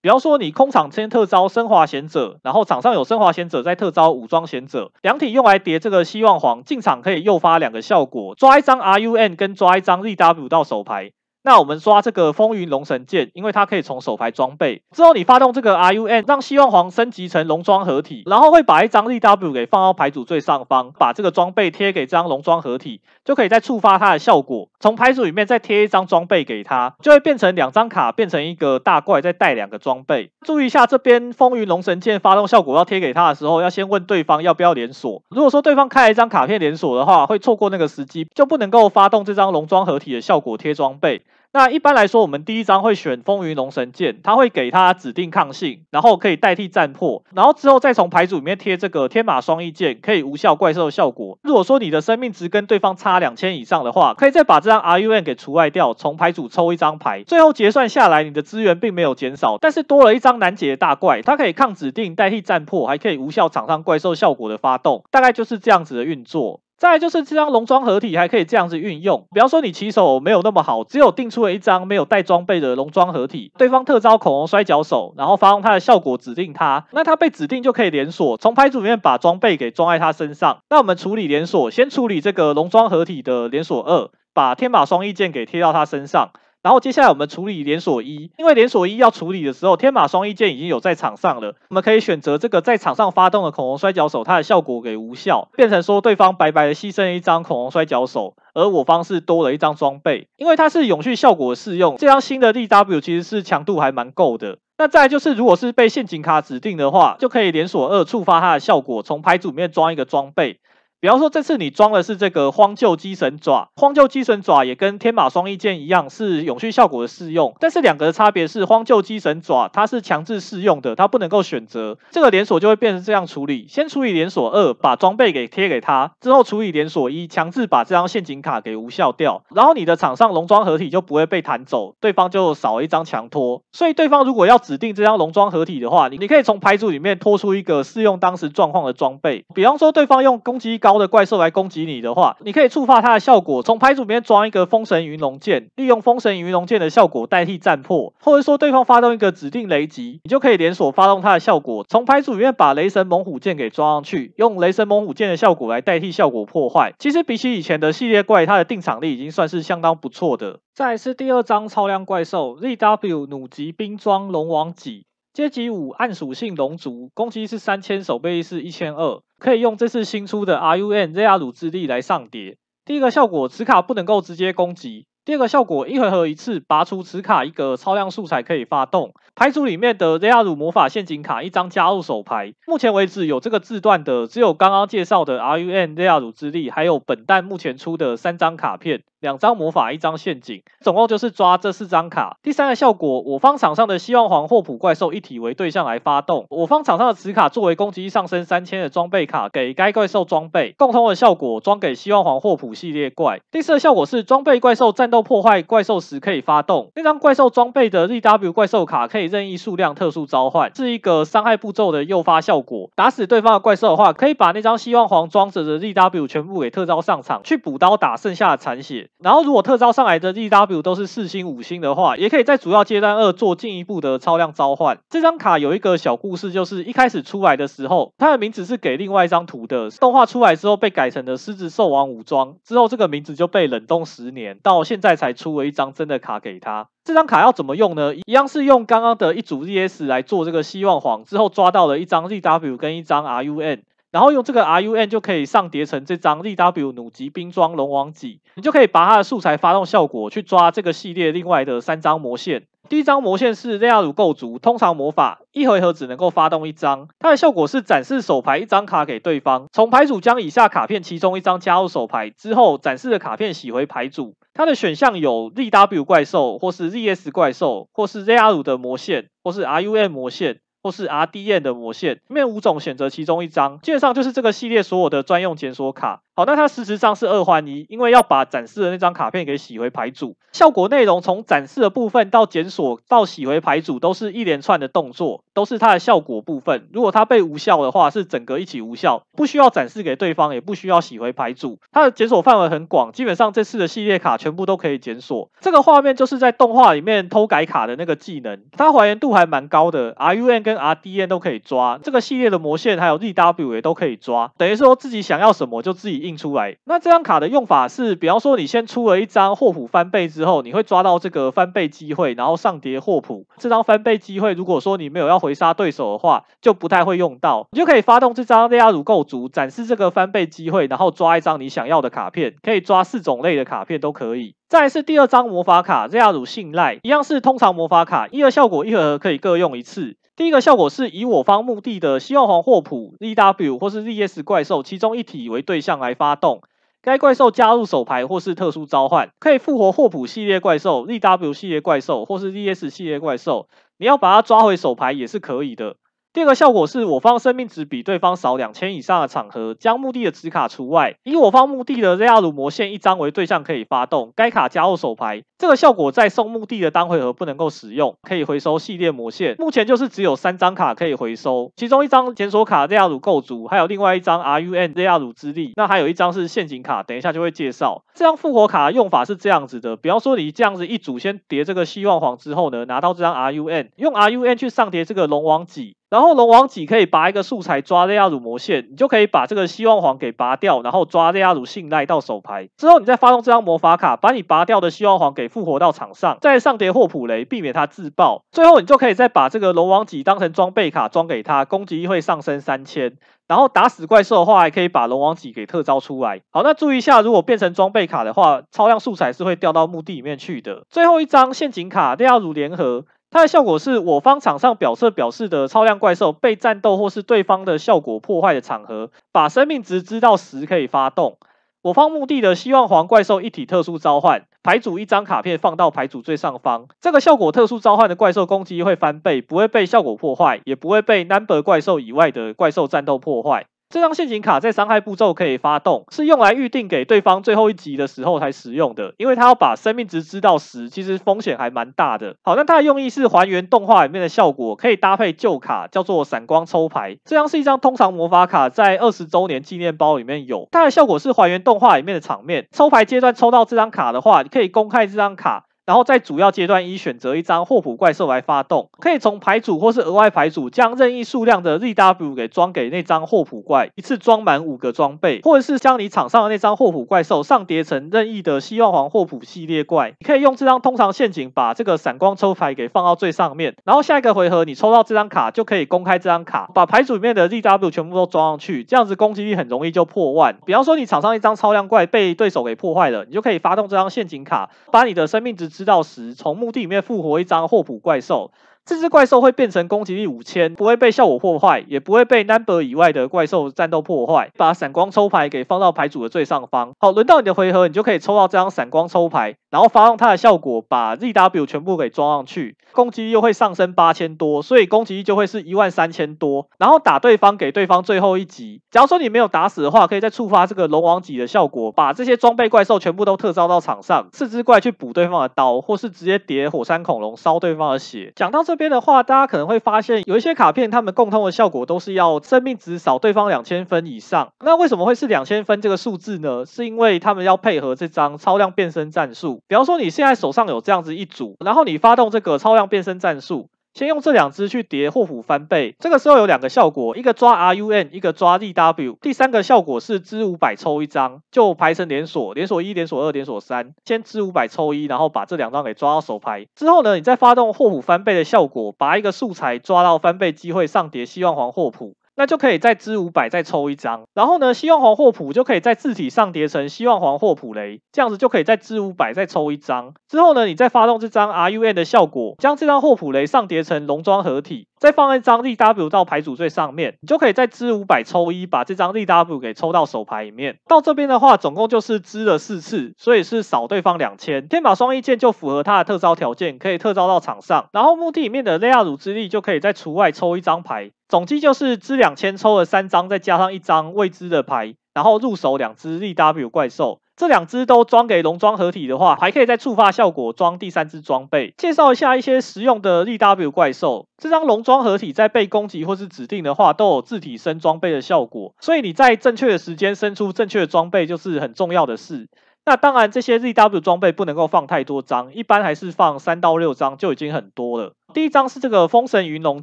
比方说你空场先特招升华贤者，然后场上有升华贤者再特招武装贤者，两体用来叠这个希望黄，进场可以诱发两个效果，抓一张 RUN 跟抓一张 z w 到手牌。那我们刷这个风云龙神剑，因为它可以从手牌装备之后，你发动这个 R U N，让希望皇升级成龙装合体，然后会把一张 E W 给放到牌组最上方，把这个装备贴给这张龙装合体，就可以再触发它的效果，从牌组里面再贴一张装备给它，就会变成两张卡变成一个大怪，再带两个装备。注意一下这边风云龙神剑发动效果要贴给他的时候，要先问对方要不要连锁。如果说对方开了一张卡片连锁的话，会错过那个时机，就不能够发动这张龙装合体的效果贴装备。那一般来说，我们第一张会选风云龙神剑，它会给它指定抗性，然后可以代替战破，然后之后再从牌组里面贴这个天马双翼剑，可以无效怪兽效果。如果说你的生命值跟对方差两千以上的话，可以再把这张 R U N 给除外掉，从牌组抽一张牌。最后结算下来，你的资源并没有减少，但是多了一张难解的大怪，它可以抗指定，代替战破，还可以无效场上怪兽效果的发动。大概就是这样子的运作。再就是这张龙装合体还可以这样子运用，比方说你起手没有那么好，只有定出了一张没有带装备的龙装合体，对方特招恐龙摔跤手，然后发动它的效果指定它，那它被指定就可以连锁，从牌组里面把装备给装在它身上。那我们处理连锁，先处理这个龙装合体的连锁二，把天马双翼剑给贴到它身上。然后接下来我们处理连锁一，因为连锁一要处理的时候，天马双翼剑已经有在场上了，我们可以选择这个在场上发动的恐龙摔跤手，它的效果给无效，变成说对方白白的牺牲一张恐龙摔跤手，而我方是多了一张装备，因为它是永续效果适用，这张新的 DW 其实是强度还蛮够的。那再就是如果是被陷阱卡指定的话，就可以连锁二触发它的效果，从牌组里面装一个装备。比方说，这次你装的是这个荒旧机神爪，荒旧机神爪也跟天马双翼剑一样是永续效果的适用，但是两个的差别是，荒旧机神爪它是强制适用的，它不能够选择。这个连锁就会变成这样处理：先处理连锁二，把装备给贴给他，之后处理连锁一，强制把这张陷阱卡给无效掉，然后你的场上龙装合体就不会被弹走，对方就少了一张强拖。所以对方如果要指定这张龙装合体的话，你你可以从牌组里面拖出一个适用当时状况的装备。比方说，对方用攻击高。高的怪兽来攻击你的话，你可以触发它的效果，从牌组里面装一个风神云龙剑，利用风神云龙剑的效果代替战破，或者说对方发动一个指定雷击，你就可以连锁发动它的效果，从牌组里面把雷神猛虎剑给装上去，用雷神猛虎剑的效果来代替效果破坏。其实比起以前的系列怪，它的定场力已经算是相当不错的。再是第二张超量怪兽 ZW 弩级冰装龙王戟。阶级五暗属性龙族，攻击是三千，守备是一千二，可以用这次新出的 R U N Z 亚鲁之力来上叠。第一个效果，此卡不能够直接攻击；第二个效果，一回合一次，拔出此卡一个超量素材可以发动，牌组里面的 Z 亚鲁魔法陷阱卡一张加入手牌。目前为止，有这个字段的只有刚刚介绍的 R U N Z 亚鲁之力，还有本弹目前出的三张卡片。两张魔法，一张陷阱，总共就是抓这四张卡。第三个效果，我方场上的希望黄霍普怪兽一体为对象来发动，我方场上的磁卡作为攻击力上升三千的装备卡给该怪兽装备。共通的效果装给希望黄霍普系列怪。第四的效果是装备怪兽战斗破坏怪兽时可以发动，那张怪兽装备的 z w 怪兽卡可以任意数量特殊召唤，是一个伤害步骤的诱发效果。打死对方的怪兽的话，可以把那张希望黄装着的 z w 全部给特招上场去补刀打剩下的残血。然后，如果特招上来的 E W 都是四星五星的话，也可以在主要阶段二做进一步的超量召唤。这张卡有一个小故事，就是一开始出来的时候，它的名字是给另外一张图的动画出来之后被改成了狮子兽王武装，之后这个名字就被冷冻十年，到现在才出了一张真的卡给他。这张卡要怎么用呢？一样是用刚刚的一组 E S 来做这个希望黄，之后抓到了一张 z W 跟一张 R U N。然后用这个 R U N 就可以上叠成这张 z W 弩级冰装龙王戟，你就可以把它的素材发动效果去抓这个系列另外的三张魔线。第一张魔线是 Z 亚鲁构筑，通常魔法一回合只能够发动一张，它的效果是展示手牌一张卡给对方，从牌组将以下卡片其中一张加入手牌之后，展示的卡片洗回牌组。它的选项有 z W 怪兽，或是 Z S 怪兽，或是 Z R 的魔线，或是 R U N 魔线。或是 RDN 的模线，里面五种选择其中一张，基本上就是这个系列所有的专用检索卡。好，那它事实上是二换一，因为要把展示的那张卡片给洗回牌组。效果内容从展示的部分到检索到洗回牌组都是一连串的动作，都是它的效果部分。如果它被无效的话，是整个一起无效，不需要展示给对方，也不需要洗回牌组。它的检索范围很广，基本上这次的系列卡全部都可以检索。这个画面就是在动画里面偷改卡的那个技能，它还原度还蛮高的。R U N 跟 R D N 都可以抓，这个系列的魔线还有 d W 也都可以抓，等于说自己想要什么就自己。印出来，那这张卡的用法是，比方说你先出了一张霍普翻倍之后，你会抓到这个翻倍机会，然后上叠霍普这张翻倍机会，如果说你没有要回杀对手的话，就不太会用到，你就可以发动这张雷亚鲁构筑，展示这个翻倍机会，然后抓一张你想要的卡片，可以抓四种类的卡片都可以。再是第二张魔法卡雷亚鲁信赖，一样是通常魔法卡，一二效果一盒可以各用一次。第一个效果是以我方墓地的希望皇霍普 z w 或是 z s 怪兽其中一体为对象来发动，该怪兽加入手牌或是特殊召唤，可以复活霍普系列怪兽、z w 系列怪兽或是 z s 系列怪兽。你要把它抓回手牌也是可以的。第二个效果是我方生命值比对方少两千以上的场合（将墓地的纸卡除外），以我方墓地的 Z.R 魔线一张为对象可以发动，该卡加入手牌。这个效果在送墓地的单回合不能够使用，可以回收系列魔线。目前就是只有三张卡可以回收，其中一张检索卡“雷亚鲁构筑”，还有另外一张 “R U N 雷亚鲁之力”。那还有一张是陷阱卡，等一下就会介绍。这张复活卡用法是这样子的：比方说你这样子一组，先叠这个希望黄之后呢，拿到这张 R U N，用 R U N 去上叠这个龙王戟，然后龙王戟可以拔一个素材抓雷亚鲁魔线，你就可以把这个希望黄给拔掉，然后抓雷亚鲁信赖到手牌之后，你再发动这张魔法卡，把你拔掉的希望黄给。复活到场上，再上叠霍普雷，避免他自爆。最后，你就可以再把这个龙王戟当成装备卡装给他，攻击力会上升三千。然后打死怪兽的话，还可以把龙王戟给特招出来。好，那注意一下，如果变成装备卡的话，超量素材是会掉到墓地里面去的。最后一张陷阱卡，列亚鲁联合，它的效果是我方场上表示表示的超量怪兽被战斗或是对方的效果破坏的场合，把生命值知到十可以发动，我方墓地的希望黄怪兽一体特殊召唤。牌组一张卡片放到牌组最上方。这个效果特殊召唤的怪兽攻击会翻倍，不会被效果破坏，也不会被 Number 怪兽以外的怪兽战斗破坏。这张陷阱卡在伤害步骤可以发动，是用来预定给对方最后一集的时候才使用的，因为它要把生命值知道十，其实风险还蛮大的。好，那它的用意是还原动画里面的效果，可以搭配旧卡叫做闪光抽牌。这张是一张通常魔法卡，在二十周年纪念包里面有它的效果是还原动画里面的场面。抽牌阶段抽到这张卡的话，你可以公开这张卡。然后在主要阶段一选择一张霍普怪兽来发动，可以从牌组或是额外牌组将任意数量的 z W 给装给那张霍普怪，一次装满五个装备，或者是将你场上的那张霍普怪兽上叠成任意的希望黄霍普系列怪。你可以用这张通常陷阱把这个闪光抽牌给放到最上面，然后下一个回合你抽到这张卡就可以公开这张卡，把牌组里面的 z W 全部都装上去，这样子攻击力很容易就破万。比方说你场上一张超量怪被对手给破坏了，你就可以发动这张陷阱卡，把你的生命值。知道时，从墓地里面复活一张霍普怪兽。四只怪兽会变成攻击力五千，不会被效果破坏，也不会被 number 以外的怪兽战斗破坏。把闪光抽牌给放到牌组的最上方。好，轮到你的回合，你就可以抽到这张闪光抽牌，然后发动它的效果，把 ZW 全部给装上去，攻击力又会上升八千多，所以攻击力就会是一万三千多。然后打对方，给对方最后一击。假如说你没有打死的话，可以再触发这个龙王戟的效果，把这些装备怪兽全部都特招到场上，四只怪去补对方的刀，或是直接叠火山恐龙烧对方的血。讲到这。边的话，大家可能会发现有一些卡片，它们共通的效果都是要生命值少对方两千分以上。那为什么会是两千分这个数字呢？是因为他们要配合这张超量变身战术。比方说，你现在手上有这样子一组，然后你发动这个超量变身战术。先用这两只去叠霍普翻倍，这个时候有两个效果，一个抓 R U N，一个抓 d W。第三个效果是支五百抽一张，就排成连锁，连锁一、连锁二、连锁三。先支五百抽一，然后把这两张给抓到手牌之后呢，你再发动霍普翻倍的效果，把一个素材抓到翻倍机会上叠希望黄霍普。那就可以再支五百，再抽一张。然后呢，希望黄霍普就可以在字体上叠成希望黄霍普雷，这样子就可以再支五百，再抽一张。之后呢，你再发动这张 R U N 的效果，将这张霍普雷上叠成龙装合体，再放一张 D W 到牌组最上面，你就可以再支五百，抽一把这张 D W 给抽到手牌里面。到这边的话，总共就是支了四次，所以是少对方两千。天马双翼剑就符合它的特招条件，可以特招到场上。然后墓地里面的雷亚鲁之力就可以在除外抽一张牌。总计就是支两千抽了三张，再加上一张未知的牌，然后入手两只 z w 怪兽，这两只都装给龙装合体的话，还可以在触发效果装第三只装备。介绍一下一些实用的 z w 怪兽，这张龙装合体在被攻击或是指定的话，都有自体升装备的效果，所以你在正确的时间升出正确的装备就是很重要的事。那当然，这些 z w 装备不能够放太多张，一般还是放三到六张就已经很多了。第一张是这个风神云龙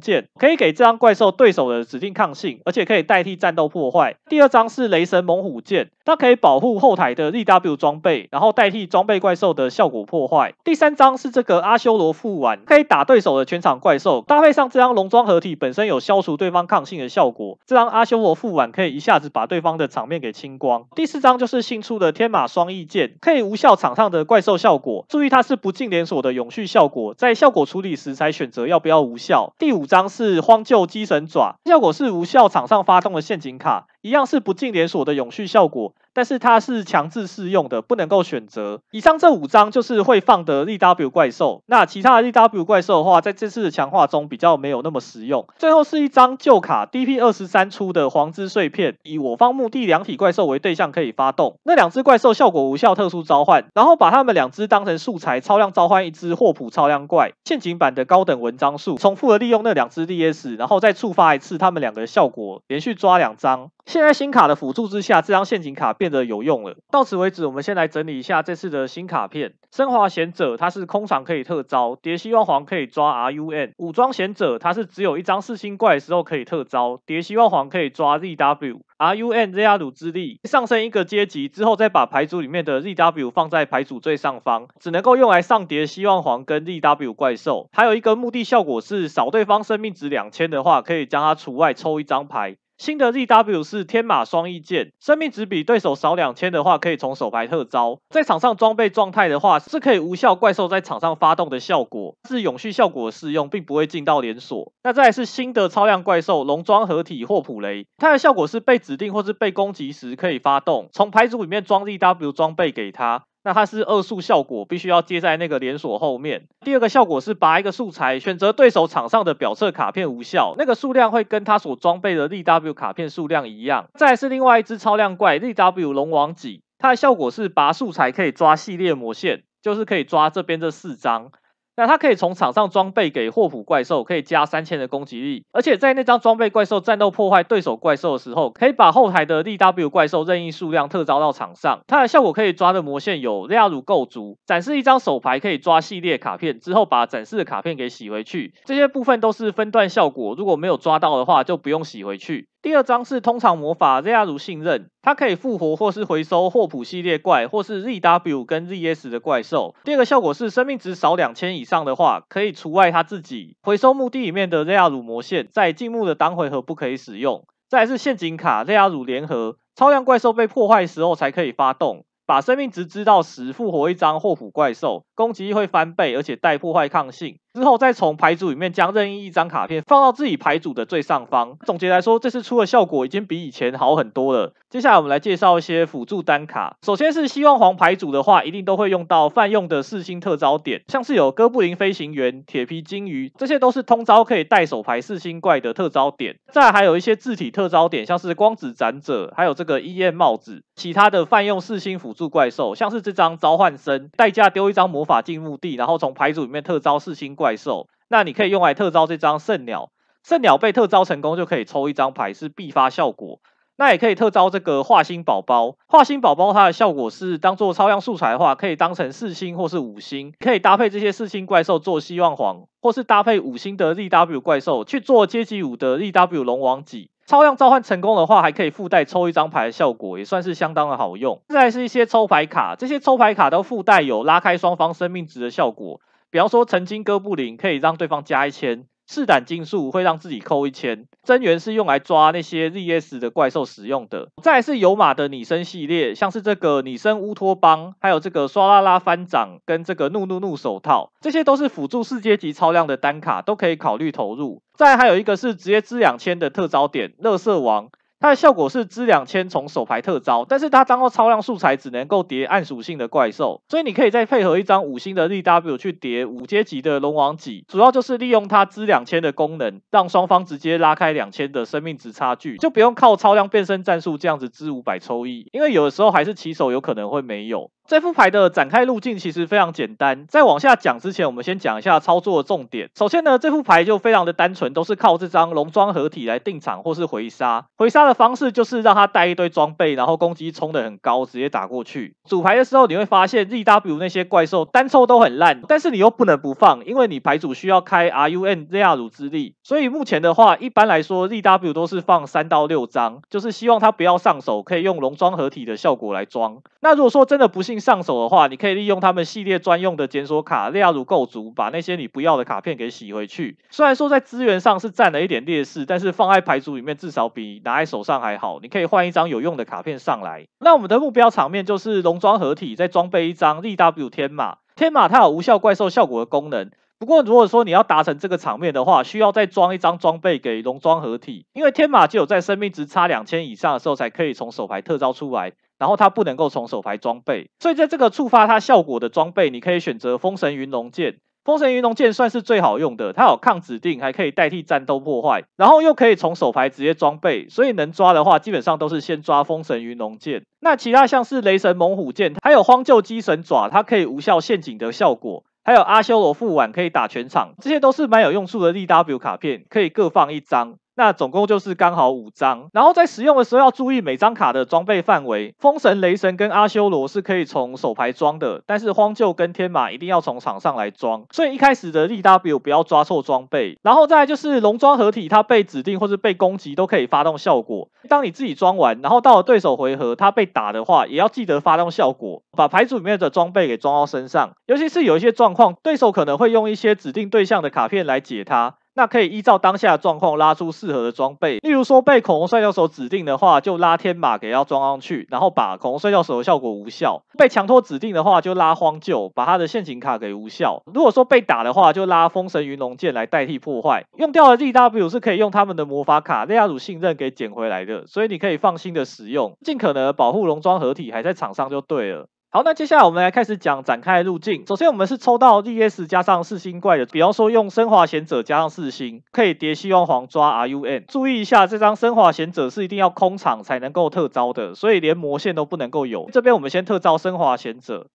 剑，可以给这张怪兽对手的指定抗性，而且可以代替战斗破坏。第二张是雷神猛虎剑，它可以保护后台的 E W 装备，然后代替装备怪兽的效果破坏。第三张是这个阿修罗副碗，可以打对手的全场怪兽，搭配上这张龙装合体本身有消除对方抗性的效果，这张阿修罗副碗可以一下子把对方的场面给清光。第四张就是新出的天马双翼剑，可以无效场上的怪兽效果。注意它是不进连锁的永续效果，在效果处理时才。选择要不要无效。第五张是荒旧机神爪，效果是无效场上发动的陷阱卡，一样是不进连锁的永续效果。但是它是强制适用的，不能够选择。以上这五张就是会放的 LW 怪兽。那其他的 LW 怪兽的话，在这次的强化中比较没有那么实用。最后是一张旧卡 DP 二十三出的黄之碎片，以我方墓地两体怪兽为对象可以发动。那两只怪兽效果无效，特殊召唤，然后把它们两只当成素材，超量召唤一只霍普超量怪。陷阱版的高等文章术，重复的利用那两只 d s 然后再触发一次它们两个的效果，连续抓两张。现在新卡的辅助之下，这张陷阱卡变。变得有用了。到此为止，我们先来整理一下这次的新卡片。升华贤者，它是空场可以特招；蝶希望黄可以抓 R U N。武装贤者，它是只有一张四星怪的时候可以特招；蝶希望黄可以抓 z W。R U N Z R 鲁之力上升一个阶级之后，再把牌组里面的 z W 放在牌组最上方，只能够用来上叠希望黄跟 z W 怪兽。还有一个目的效果是，扫对方生命值两千的话，可以将它除外，抽一张牌。新的 z W 是天马双翼剑，生命值比对手少两千的话，可以从手牌特招。在场上装备状态的话，是可以无效怪兽在场上发动的效果，是永续效果适用，并不会进到连锁。那再是新的超量怪兽龙装合体霍普雷，它的效果是被指定或是被攻击时可以发动，从牌组里面装 z W 装备给它。那它是二速效果，必须要接在那个连锁后面。第二个效果是拔一个素材，选择对手场上的表侧卡片无效，那个数量会跟它所装备的 LW 卡片数量一样。再是另外一只超量怪，LW 龙王戟，它的效果是拔素材可以抓系列魔线，就是可以抓这边这四张。那它可以从场上装备给霍普怪兽，可以加三千的攻击力，而且在那张装备怪兽战斗破坏对手怪兽的时候，可以把后台的 d w 怪兽任意数量特招到场上。它的效果可以抓的魔线有：亚鲁构筑，展示一张手牌可以抓系列卡片，之后把展示的卡片给洗回去。这些部分都是分段效果，如果没有抓到的话，就不用洗回去。第二张是通常魔法：亚鲁信任。它可以复活或是回收霍普系列怪，或是 z W 跟 z S 的怪兽。第二个效果是生命值少两千以上的话，可以除外它自己，回收墓地里面的雷亚鲁魔线。在进墓的当回合不可以使用。再是陷阱卡雷亚鲁联合，超量怪兽被破坏时候才可以发动，把生命值知道时，复活一张霍普怪兽，攻击力会翻倍，而且带破坏抗性。之后再从牌组里面将任意一张卡片放到自己牌组的最上方。总结来说，这次出的效果已经比以前好很多了。接下来我们来介绍一些辅助单卡。首先是希望黄牌组的话，一定都会用到泛用的四星特招点，像是有哥布林飞行员、铁皮金鱼，这些都是通招可以带手牌四星怪的特招点。再还有一些字体特招点，像是光子斩者，还有这个伊 m 帽子。其他的泛用四星辅助怪兽，像是这张召唤生，代价丢一张魔法进墓地，然后从牌组里面特招四星怪。怪兽，那你可以用来特招这张圣鸟，圣鸟被特招成功就可以抽一张牌，是必发效果。那也可以特招这个化星宝宝，化星宝宝它的效果是当做超量素材的话，可以当成四星或是五星，可以搭配这些四星怪兽做希望皇，或是搭配五星的 z W 怪兽去做阶级五的 z W 龙王戟。超量召唤成功的话，还可以附带抽一张牌的效果，也算是相当的好用。再来是一些抽牌卡，这些抽牌卡都附带有拉开双方生命值的效果。比方说，曾经哥布林可以让对方加一千，赤胆金术会让自己扣一千，增援是用来抓那些 ZS 的怪兽使用的。再是有马的拟声系列，像是这个拟声乌托邦，还有这个刷啦啦翻掌跟这个怒怒怒手套，这些都是辅助世界级超量的单卡，都可以考虑投入。再还有一个是直接支两千的特招点，乐色王。它的效果是支两千从手牌特招，但是它当做超量素材，只能够叠暗属性的怪兽。所以你可以再配合一张五星的 DW 去叠五阶级的龙王戟，主要就是利用它支两千的功能，让双方直接拉开两千的生命值差距，就不用靠超量变身战术这样子支五百抽一，因为有的时候还是起手有可能会没有。这副牌的展开路径其实非常简单，在往下讲之前，我们先讲一下操作的重点。首先呢，这副牌就非常的单纯，都是靠这张龙装合体来定场或是回杀。回杀的方式就是让它带一堆装备，然后攻击冲得很高，直接打过去。组牌的时候，你会发现 z W 那些怪兽单抽都很烂，但是你又不能不放，因为你牌组需要开 R U N Z 亚鲁之力。所以目前的话，一般来说 z W 都是放三到六张，就是希望它不要上手，可以用龙装合体的效果来装。那如果说真的不幸，上手的话，你可以利用他们系列专用的检索卡，例如够足，把那些你不要的卡片给洗回去。虽然说在资源上是占了一点劣势，但是放在牌组里面至少比拿在手上还好。你可以换一张有用的卡片上来。那我们的目标场面就是龙装合体，再装备一张 D W 天马。天马它有无效怪兽效果的功能。不过如果说你要达成这个场面的话，需要再装一张装备给龙装合体，因为天马只有在生命值差两千以上的时候，才可以从手牌特招出来。然后它不能够从手牌装备，所以在这个触发它效果的装备，你可以选择风神云龙剑。风神云龙剑算是最好用的，它有抗指定，还可以代替战斗破坏，然后又可以从手牌直接装备，所以能抓的话，基本上都是先抓风神云龙剑。那其他像是雷神猛虎剑，还有荒旧机神爪，它可以无效陷阱的效果，还有阿修罗副碗可以打全场，这些都是蛮有用处的 D W 卡片，可以各放一张。那总共就是刚好五张，然后在使用的时候要注意每张卡的装备范围。风神、雷神跟阿修罗是可以从手牌装的，但是荒鹫跟天马一定要从场上来装。所以一开始的 D w 不要抓错装备，然后再就是龙装合体，它被指定或是被攻击都可以发动效果。当你自己装完，然后到了对手回合，它被打的话，也要记得发动效果，把牌组里面的装备给装到身上。尤其是有一些状况，对手可能会用一些指定对象的卡片来解它。那可以依照当下状况拉出适合的装备，例如说被恐龙睡觉手指定的话，就拉天马给要装上去，然后把恐龙睡觉手的效果无效；被强托指定的话，就拉荒旧，把他的陷阱卡给无效。如果说被打的话，就拉风神云龙剑来代替破坏。用掉了的 D W 是可以用他们的魔法卡利亚鲁信任给捡回来的，所以你可以放心的使用，尽可能保护龙装合体还在场上就对了。好，那接下来我们来开始讲展开路径。首先，我们是抽到 DS 加上四星怪的，比方说用升华贤者加上四星，可以叠希望黄抓 RUN。注意一下，这张升华贤者是一定要空场才能够特招的，所以连魔线都不能够有。这边我们先特招升华贤者，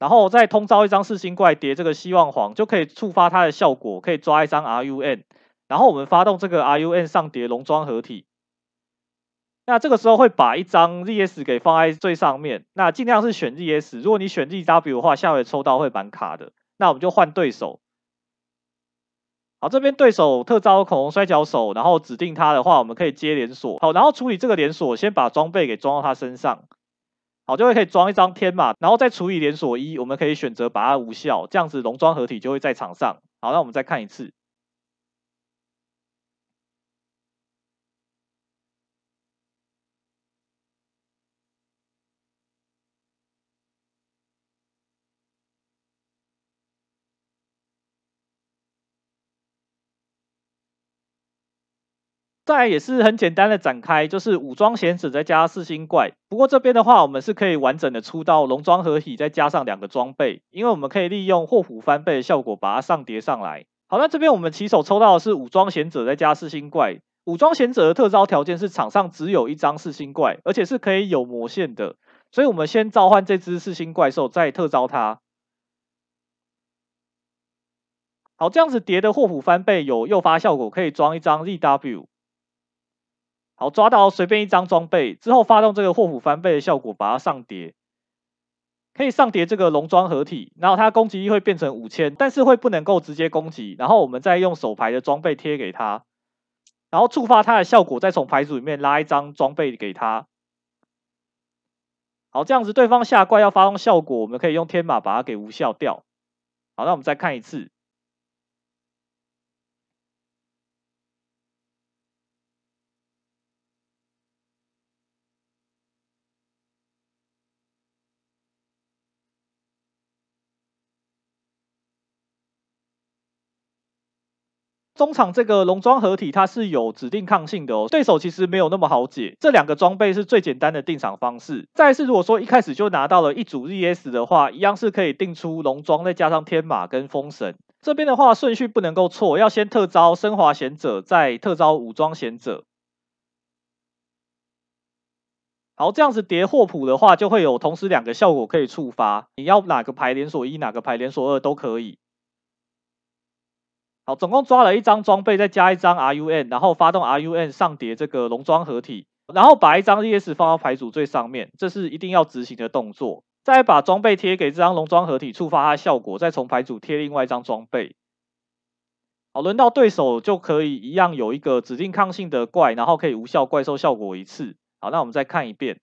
然后再通招一张四星怪叠这个希望黄，就可以触发它的效果，可以抓一张 RUN。然后我们发动这个 RUN 上叠龙装合体。那这个时候会把一张 ZS 给放在最上面，那尽量是选 ZS。如果你选 ZW 的话，下回抽到会蛮卡的，那我们就换对手。好，这边对手特招恐龙摔跤手，然后指定他的话，我们可以接连锁。好，然后处理这个连锁，先把装备给装到他身上，好就会可以装一张天马，然后再处理连锁一，我们可以选择把它无效，这样子龙装合体就会在场上。好，那我们再看一次。再来也是很简单的展开，就是武装贤者再加四星怪。不过这边的话，我们是可以完整的出到龙装合体，再加上两个装备，因为我们可以利用霍普翻倍的效果把它上叠上来。好，那这边我们起手抽到的是武装贤者再加四星怪。武装贤者的特招条件是场上只有一张四星怪，而且是可以有魔线的。所以，我们先召唤这只四星怪兽，再特招它。好，这样子叠的霍普翻倍有诱发效果，可以装一张 z W。好，抓到随便一张装备之后，发动这个祸福翻倍的效果，把它上叠，可以上叠这个龙装合体，然后它攻击力会变成五千，但是会不能够直接攻击，然后我们再用手牌的装备贴给它，然后触发它的效果，再从牌组里面拉一张装备给它。好，这样子对方下怪要发动效果，我们可以用天马把它给无效掉。好，那我们再看一次。工厂这个龙装合体，它是有指定抗性的哦，对手其实没有那么好解。这两个装备是最简单的定场方式。再是如果说一开始就拿到了一组 E S 的话，一样是可以定出龙装，再加上天马跟风神。这边的话顺序不能够错，要先特招升华贤者，再特招武装贤者。好，这样子叠霍普的话，就会有同时两个效果可以触发。你要哪个牌连锁一，哪个牌连锁二都可以。好，总共抓了一张装备，再加一张 R U N，然后发动 R U N 上叠这个龙装合体，然后把一张 E S 放到牌组最上面，这是一定要执行的动作。再把装备贴给这张龙装合体，触发它的效果，再从牌组贴另外一张装备。好，轮到对手就可以一样有一个指定抗性的怪，然后可以无效怪兽效果一次。好，那我们再看一遍。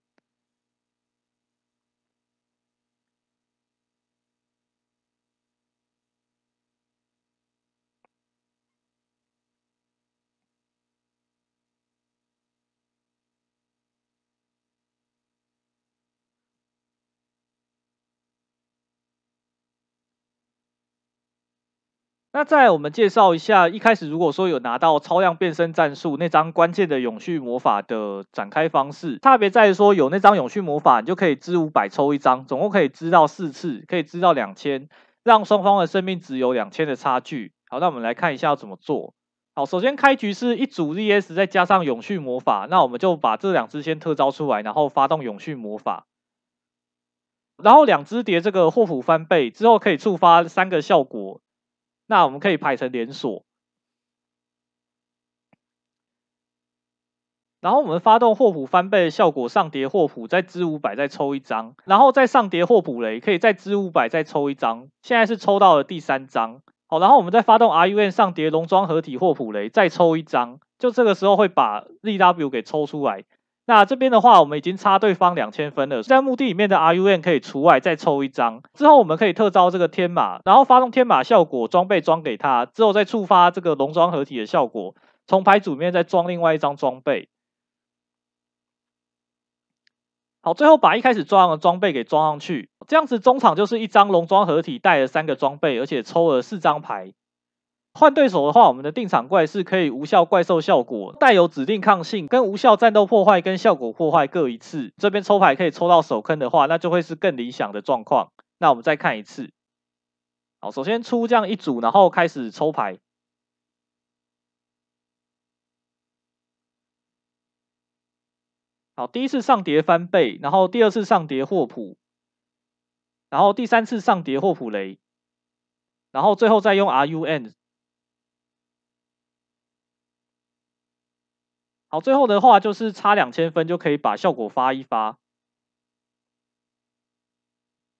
那再我们介绍一下，一开始如果说有拿到超量变身战术那张关键的永续魔法的展开方式，差别在于说有那张永续魔法，你就可以支五百抽一张，总共可以支到四次，可以支到两千，让双方的生命值有两千的差距。好，那我们来看一下要怎么做。好，首先开局是一组 v S 再加上永续魔法，那我们就把这两只先特招出来，然后发动永续魔法，然后两只叠这个祸福翻倍之后，可以触发三个效果。那我们可以排成连锁，然后我们发动霍普翻倍的效果，上叠霍普再支五百，再抽一张，然后再上叠霍普雷，可以再支五百，再抽一张。现在是抽到了第三张，好，然后我们再发动 R U N 上叠龙装合体霍普雷，再抽一张，就这个时候会把 D W 给抽出来。那这边的话，我们已经差对方两千分了。在墓地里面的 r u n 可以除外，再抽一张。之后我们可以特招这个天马，然后发动天马效果，装备装给他。之后再触发这个龙装合体的效果，从牌组面再装另外一张装备。好，最后把一开始装的装备给装上去。这样子，中场就是一张龙装合体，带了三个装备，而且抽了四张牌。换对手的话，我们的定场怪是可以无效怪兽效果，带有指定抗性，跟无效战斗破坏跟效果破坏各一次。这边抽牌可以抽到手坑的话，那就会是更理想的状况。那我们再看一次。好，首先出这样一组，然后开始抽牌。好，第一次上叠翻倍，然后第二次上叠霍普，然后第三次上叠霍普雷，然后最后再用 R U N。好，最后的话就是差两千分就可以把效果发一发。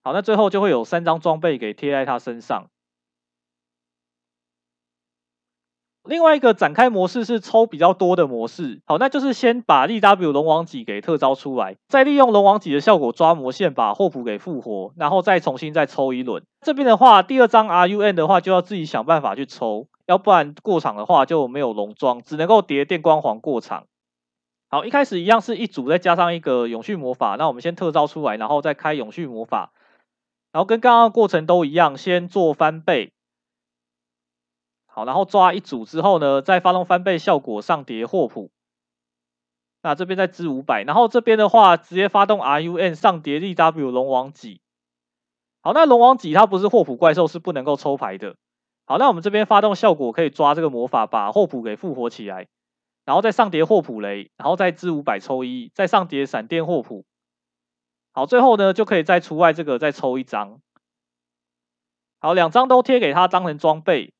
好，那最后就会有三张装备给贴在他身上。另外一个展开模式是抽比较多的模式。好，那就是先把 L W 龙王戟给特招出来，再利用龙王戟的效果抓魔线，把霍普给复活，然后再重新再抽一轮。这边的话，第二张 R U N 的话就要自己想办法去抽。要不然过场的话就没有龙装，只能够叠电光黄过场。好，一开始一样是一组，再加上一个永续魔法。那我们先特招出来，然后再开永续魔法，然后跟刚刚过程都一样，先做翻倍。好，然后抓一组之后呢，再发动翻倍效果上叠霍普。那这边再支五百，然后这边的话直接发动 R U N 上叠 d W 龙王戟。好，那龙王戟它不是霍普怪兽，是不能够抽牌的。好，那我们这边发动效果可以抓这个魔法，把霍普给复活起来，然后再上叠霍普雷，然后再支五百抽一，再上叠闪电霍普。好，最后呢就可以再除外这个，再抽一张。好，两张都贴给他当成装备，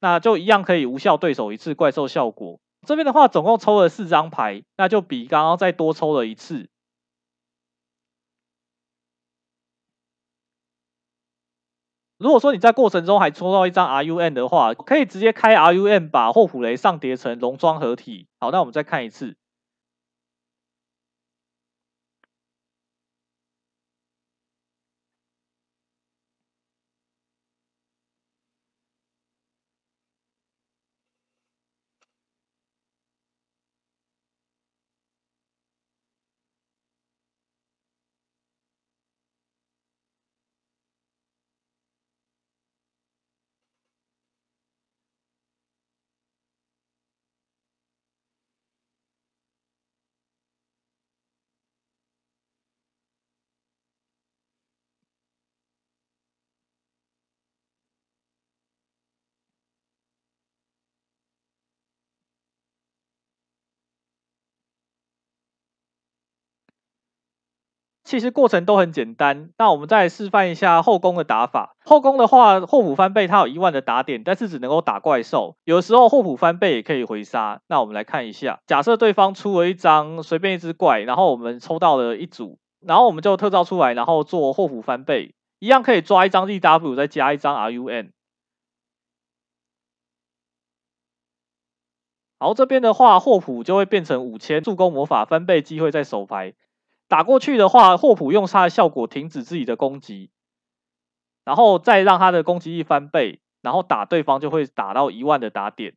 那就一样可以无效对手一次怪兽效果。这边的话总共抽了四张牌，那就比刚刚再多抽了一次。如果说你在过程中还抽到一张 RUM 的话，可以直接开 RUM 把霍普雷上叠成龙装合体。好，那我们再看一次。其实过程都很简单，那我们再示范一下后宫的打法。后宫的话，霍普翻倍，它有一万的打点，但是只能够打怪兽。有时候霍普翻倍也可以回杀。那我们来看一下，假设对方出了一张随便一只怪，然后我们抽到了一组，然后我们就特招出来，然后做霍普翻倍，一样可以抓一张 D W 再加一张 R U N。然后这边的话，霍普就会变成五千助攻魔法翻倍机会在手牌。打过去的话，霍普用他的效果停止自己的攻击，然后再让他的攻击力翻倍，然后打对方就会打到一万的打点。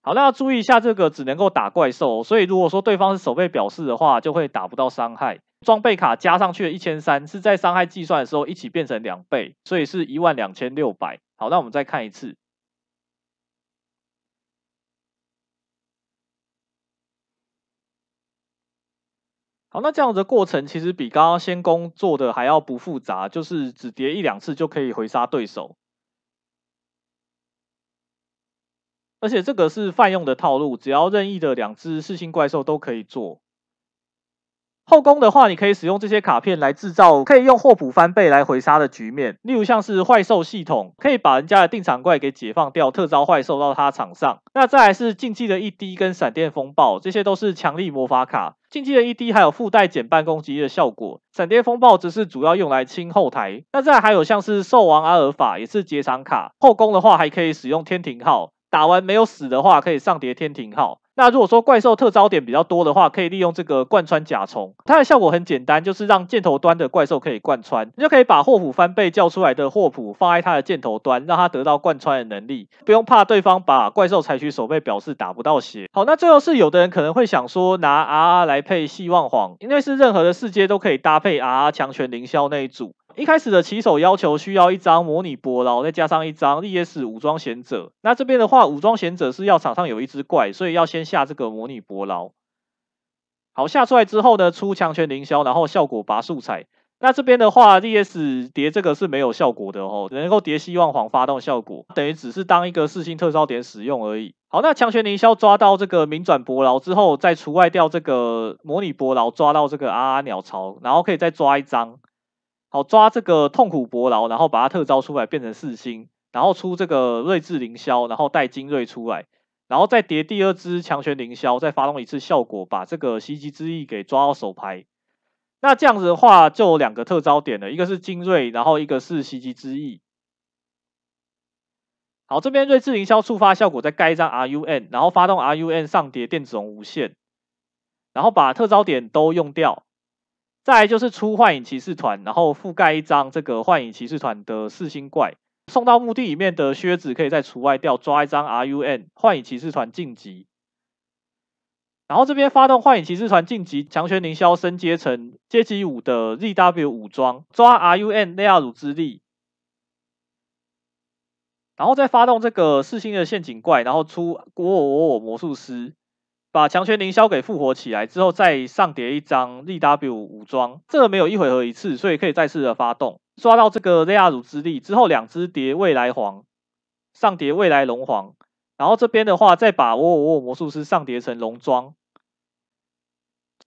好，那要注意一下，这个只能够打怪兽，所以如果说对方是守备表示的话，就会打不到伤害。装备卡加上去的一千三是在伤害计算的时候一起变成两倍，所以是一万两千六百。好，那我们再看一次。好，那这样的过程其实比刚刚先攻做的还要不复杂，就是只叠一两次就可以回杀对手，而且这个是泛用的套路，只要任意的两只四星怪兽都可以做。后宫的话，你可以使用这些卡片来制造可以用霍普翻倍来回杀的局面。例如像是怪兽系统，可以把人家的定场怪给解放掉，特招怪兽到他场上。那再来是禁忌的一滴跟闪电风暴，这些都是强力魔法卡。禁忌的一滴还有附带减半攻击的效果，闪电风暴则是主要用来清后台。那再还有像是兽王阿尔法，也是结场卡。后宫的话，还可以使用天庭号，打完没有死的话，可以上叠天庭号。那如果说怪兽特招点比较多的话，可以利用这个贯穿甲虫，它的效果很简单，就是让箭头端的怪兽可以贯穿，你就可以把霍普翻倍叫出来的霍普放在它的箭头端，让它得到贯穿的能力，不用怕对方把怪兽采取守备表示打不到血。好，那最后是有的人可能会想说拿 R 来配希望黄，因为是任何的世界都可以搭配 R 强权凌霄那一组。一开始的起手要求需要一张模拟波劳，再加上一张 e s 武装贤者。那这边的话，武装贤者是要场上有一只怪，所以要先下这个模拟波劳。好，下出来之后呢，出强权凌霄，然后效果拔素材。那这边的话，DS 叠这个是没有效果的哦，能够叠希望黄发动效果，等于只是当一个四星特招点使用而已。好，那强权凌霄抓到这个名转伯劳之后，再除外掉这个模拟伯劳，抓到这个阿阿鸟巢，然后可以再抓一张。好抓这个痛苦伯劳，然后把它特招出来变成四星，然后出这个睿智凌霄，然后带精锐出来，然后再叠第二只强权凌霄，再发动一次效果，把这个袭击之翼给抓到手牌。那这样子的话，就两个特招点了，一个是精锐，然后一个是袭击之翼。好，这边睿智凌霄触发效果，再盖一张 R U N，然后发动 R U N 上叠电子龙无限，然后把特招点都用掉。再就是出幻影骑士团，然后覆盖一张这个幻影骑士团的四星怪，送到墓地里面的靴子可以在除外掉，抓一张 R U N 幻影骑士团晋级，然后这边发动幻影骑士团晋级，强权凌霄升阶成阶级五的 z W 武装，抓 R U N 内亚鲁之力，然后再发动这个四星的陷阱怪，然后出哦尔魔术师。把强权凌霄给复活起来之后，再上叠一张 z W 武装，这个没有一回合一次，所以可以再次的发动。刷到这个雷亚鲁之力之后，两只叠未来皇，上叠未来龙皇，然后这边的话再把沃尔沃魔术师上叠成龙装，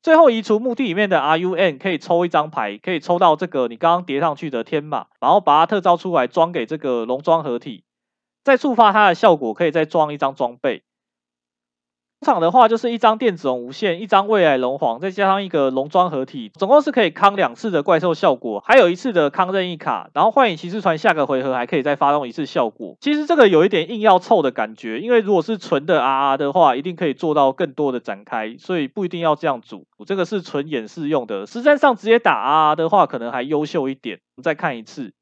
最后移除墓地里面的 R U N，可以抽一张牌，可以抽到这个你刚刚叠上去的天马，然后把它特招出来装给这个龙装合体，再触发它的效果，可以再装一张装备。场的话就是一张电子龙无限，一张未来龙皇，再加上一个龙装合体，总共是可以扛两次的怪兽效果，还有一次的康任意卡，然后幻影骑士团下个回合还可以再发动一次效果。其实这个有一点硬要凑的感觉，因为如果是纯的 RR 的话，一定可以做到更多的展开，所以不一定要这样组。这个是纯演示用的，实战上直接打 RR 的话，可能还优秀一点。我再看一次。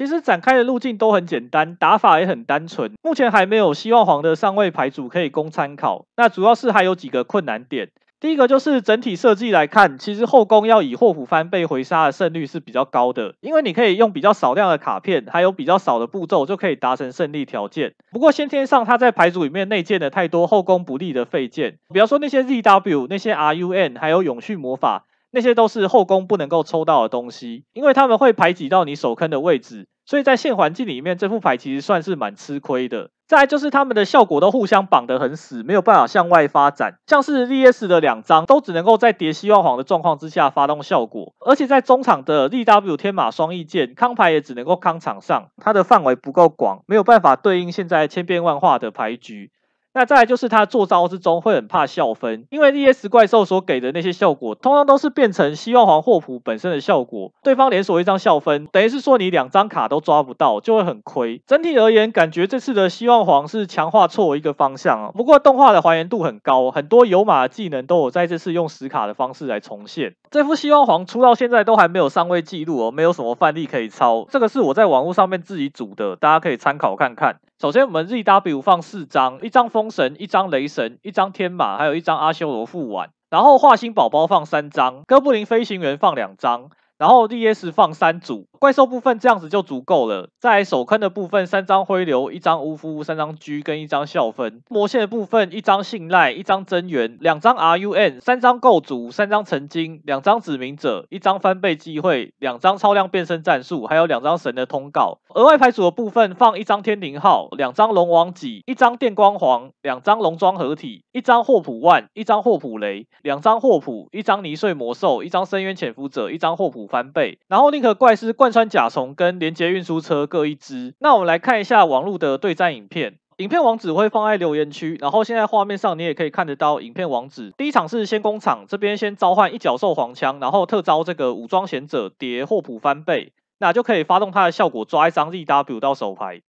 其实展开的路径都很简单，打法也很单纯。目前还没有希望黄的上位牌组可以供参考。那主要是还有几个困难点。第一个就是整体设计来看，其实后宫要以霍夫帆被回杀的胜率是比较高的，因为你可以用比较少量的卡片，还有比较少的步骤就可以达成胜利条件。不过先天上它在牌组里面内建的太多后宫不利的废件，比方说那些 ZW，那些 RUN，还有永续魔法。那些都是后宫不能够抽到的东西，因为他们会排挤到你手坑的位置，所以在现环境里面，这副牌其实算是蛮吃亏的。再就是他们的效果都互相绑得很死，没有办法向外发展。像是 D S 的两张都只能够在叠希望皇的状况之下发动效果，而且在中场的 D W 天马双翼剑康牌也只能够康场上，它的范围不够广，没有办法对应现在千变万化的牌局。那再来就是他做招之中会很怕笑分，因为 D S 怪兽所给的那些效果，通常都是变成希望皇霍普本身的效果，对方连锁一张笑分，等于是说你两张卡都抓不到，就会很亏。整体而言，感觉这次的希望皇是强化错一个方向啊。不过动画的还原度很高，很多有马的技能都有在这次用死卡的方式来重现。这副希望皇出到现在都还没有上位记录哦，没有什么范例可以抄。这个是我在网路上面自己组的，大家可以参考看看。首先，我们 z W 放四张，一张风神，一张雷神，一张天马，还有一张阿修罗副碗。然后，画心宝宝放三张，哥布林飞行员放两张，然后 D S 放三组。怪兽部分这样子就足够了，在首坑的部分三张灰流，一张巫夫，三张狙跟一张笑分。魔线的部分一张信赖，一张增援，两张 R U N，三张构筑，三张成精，两张指明者，一张翻倍机会，两张超量变身战术，还有两张神的通告。额外牌组的部分放一张天灵号，两张龙王戟，一张电光皇，两张龙装合体，一张霍普万，一张霍普雷，两张霍普，一张泥碎魔兽，一张深渊潜伏者，一张霍普翻倍。然后宁可怪师怪。穿甲虫跟连接运输车各一只。那我们来看一下网路的对战影片，影片网址会放在留言区。然后现在画面上你也可以看得到影片网址。第一场是先工厂这边先召唤一角兽黄枪，然后特招这个武装贤者叠霍普翻倍，那就可以发动它的效果抓一张 z W 到手牌。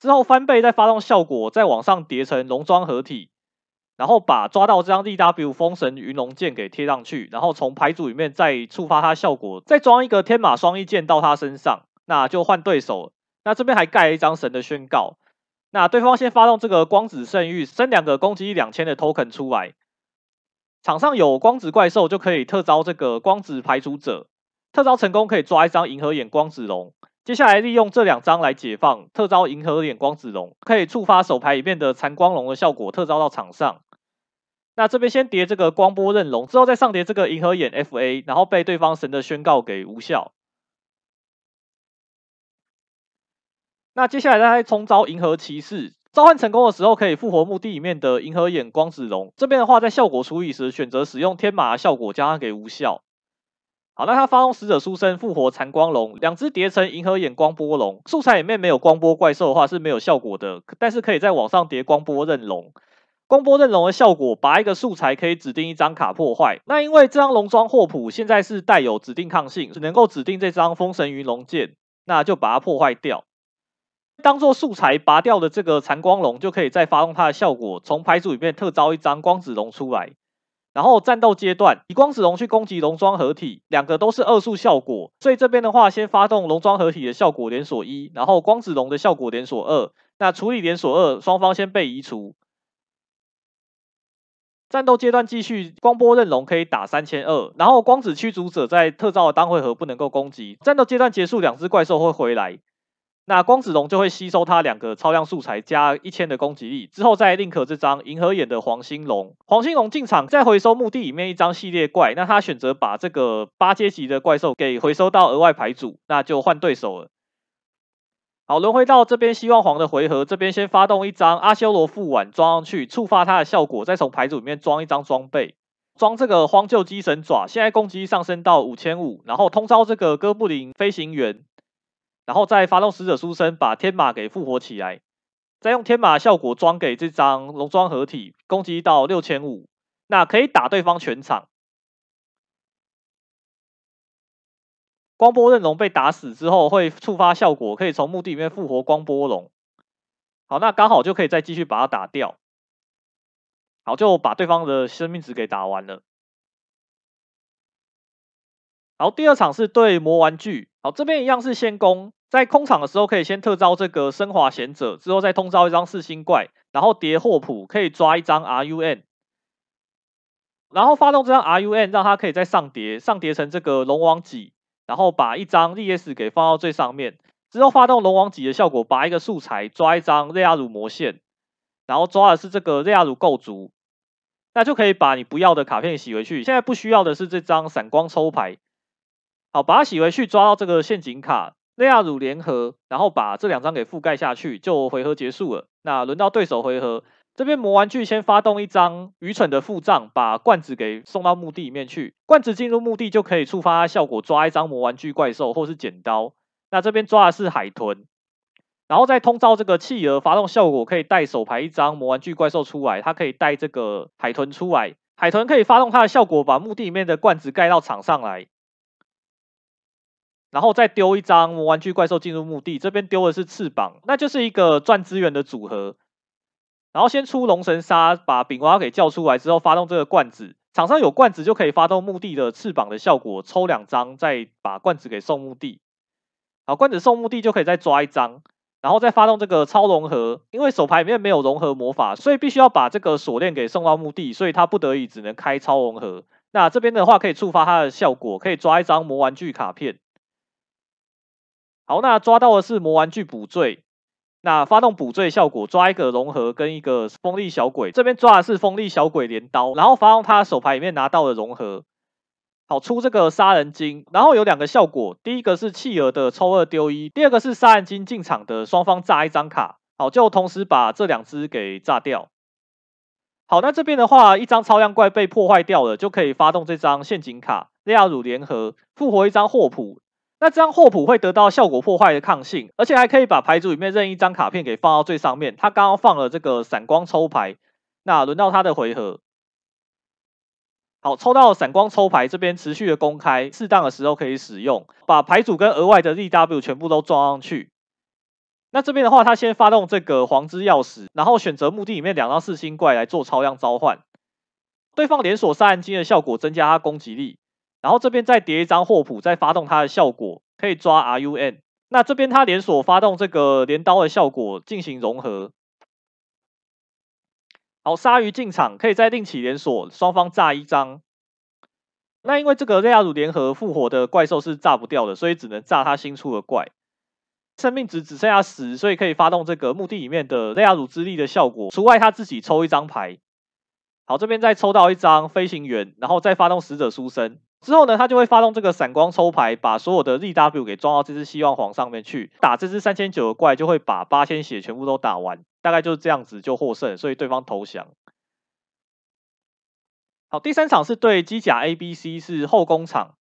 之后翻倍再发动效果，再往上叠成龙装合体。然后把抓到这张 D W 风神云龙剑给贴上去，然后从牌组里面再触发它效果，再装一个天马双翼剑到它身上，那就换对手。那这边还盖了一张神的宣告。那对方先发动这个光子圣域，生两个攻击两千的 Token 出来。场上有光子怪兽就可以特招这个光子排除者。特招成功可以抓一张银河眼光子龙。接下来利用这两张来解放特招银河眼光子龙，可以触发手牌里面的残光龙的效果，特招到场上。那这边先叠这个光波刃龙，之后再上叠这个银河眼 FA，然后被对方神的宣告给无效。那接下来他重招银河骑士，召唤成功的时候可以复活墓地里面的银河眼光子龙。这边的话，在效果处理时选择使用天马效果，将它给无效。好，那他发动使者书生复活残光龙，两只叠成银河眼光波龙。素材里面没有光波怪兽的话是没有效果的，但是可以在网上叠光波刃龙。公波刃龙的效果，拔一个素材可以指定一张卡破坏。那因为这张龙装霍普现在是带有指定抗性，只能够指定这张封神云龙剑，那就把它破坏掉。当做素材拔掉的这个残光龙就可以再发动它的效果，从牌组里面特招一张光子龙出来。然后战斗阶段，以光子龙去攻击龙装合体，两个都是二速效果，所以这边的话先发动龙装合体的效果连锁一，然后光子龙的效果连锁二。那处理连锁二，双方先被移除。战斗阶段继续，光波刃龙可以打三千二，然后光子驱逐者在特招的单回合不能够攻击。战斗阶段结束，两只怪兽会回来，那光子龙就会吸收它两个超量素材加一千的攻击力，之后再令可这张银河眼的黄星龙。黄星龙进场再回收墓地里面一张系列怪，那他选择把这个八阶级的怪兽给回收到额外牌组，那就换对手了。好，轮回到这边，希望黄的回合，这边先发动一张阿修罗副碗装上去，触发它的效果，再从牌组里面装一张装备，装这个荒鹫机神爪，现在攻击上升到五千五，然后通招这个哥布林飞行员，然后再发动死者书生把天马给复活起来，再用天马效果装给这张龙装合体，攻击到六千五，那可以打对方全场。光波刃龙被打死之后会触发效果，可以从墓地里面复活光波龙。好，那刚好就可以再继续把它打掉。好，就把对方的生命值给打完了。好，第二场是对魔玩具。好，这边一样是先攻，在空场的时候可以先特招这个升华贤者，之后再通招一张四星怪，然后叠霍普可以抓一张 R U N，然后发动这张 R U N 让它可以在上叠上叠成这个龙王戟。然后把一张 D S 给放到最上面，之后发动龙王级的效果，拔一个素材抓一张瑞亚鲁魔线，然后抓的是这个瑞亚鲁构筑，那就可以把你不要的卡片洗回去。现在不需要的是这张闪光抽牌，好把它洗回去，抓到这个陷阱卡瑞亚鲁联合，然后把这两张给覆盖下去，就回合结束了。那轮到对手回合。这边魔玩具先发动一张愚蠢的腹胀，把罐子给送到墓地里面去。罐子进入墓地就可以触发效果，抓一张魔玩具怪兽或是剪刀。那这边抓的是海豚，然后再通召这个企鹅发动效果，可以带手牌一张魔玩具怪兽出来。它可以带这个海豚出来，海豚可以发动它的效果，把墓地里面的罐子盖到场上来，然后再丢一张魔玩具怪兽进入墓地。这边丢的是翅膀，那就是一个赚资源的组合。然后先出龙神沙，把饼娃给叫出来之后，发动这个罐子。场上有罐子就可以发动墓地的翅膀的效果，抽两张，再把罐子给送墓地。好，罐子送墓地就可以再抓一张，然后再发动这个超融合。因为手牌里面没有融合魔法，所以必须要把这个锁链给送到墓地，所以他不得已只能开超融合。那这边的话可以触发它的效果，可以抓一张魔玩具卡片。好，那抓到的是魔玩具补罪。那发动补罪效果，抓一个融合跟一个风力小鬼。这边抓的是风力小鬼镰刀，然后发动他手牌里面拿到的融合，好出这个杀人精。然后有两个效果，第一个是弃儿的抽二丢一，第二个是杀人精进场的双方炸一张卡。好，就同时把这两只给炸掉。好，那这边的话，一张超量怪被破坏掉了，就可以发动这张陷阱卡利亚鲁联合复活一张霍普。那这样霍普会得到效果破坏的抗性，而且还可以把牌组里面任意一张卡片给放到最上面。他刚刚放了这个闪光抽牌，那轮到他的回合，好，抽到闪光抽牌，这边持续的公开，适当的时候可以使用，把牌组跟额外的 d w 全部都装上去。那这边的话，他先发动这个黄之钥匙，然后选择墓地里面两张四星怪来做超量召唤，对方连锁杀人金的效果增加他攻击力。然后这边再叠一张霍普，再发动它的效果，可以抓 R U N。那这边它连锁发动这个镰刀的效果进行融合。好，鲨鱼进场，可以再另起连锁，双方炸一张。那因为这个雷亚鲁联合复活的怪兽是炸不掉的，所以只能炸它新出的怪。生命值只剩下十，所以可以发动这个墓地里面的雷亚鲁之力的效果。除外，他自己抽一张牌。好，这边再抽到一张飞行员，然后再发动死者书生。之后呢，他就会发动这个闪光抽牌，把所有的 z w 给装到这只希望皇上面去，打这只三千九的怪，就会把八千血全部都打完，大概就是这样子就获胜，所以对方投降。好，第三场是对机甲 A B C 是后攻场，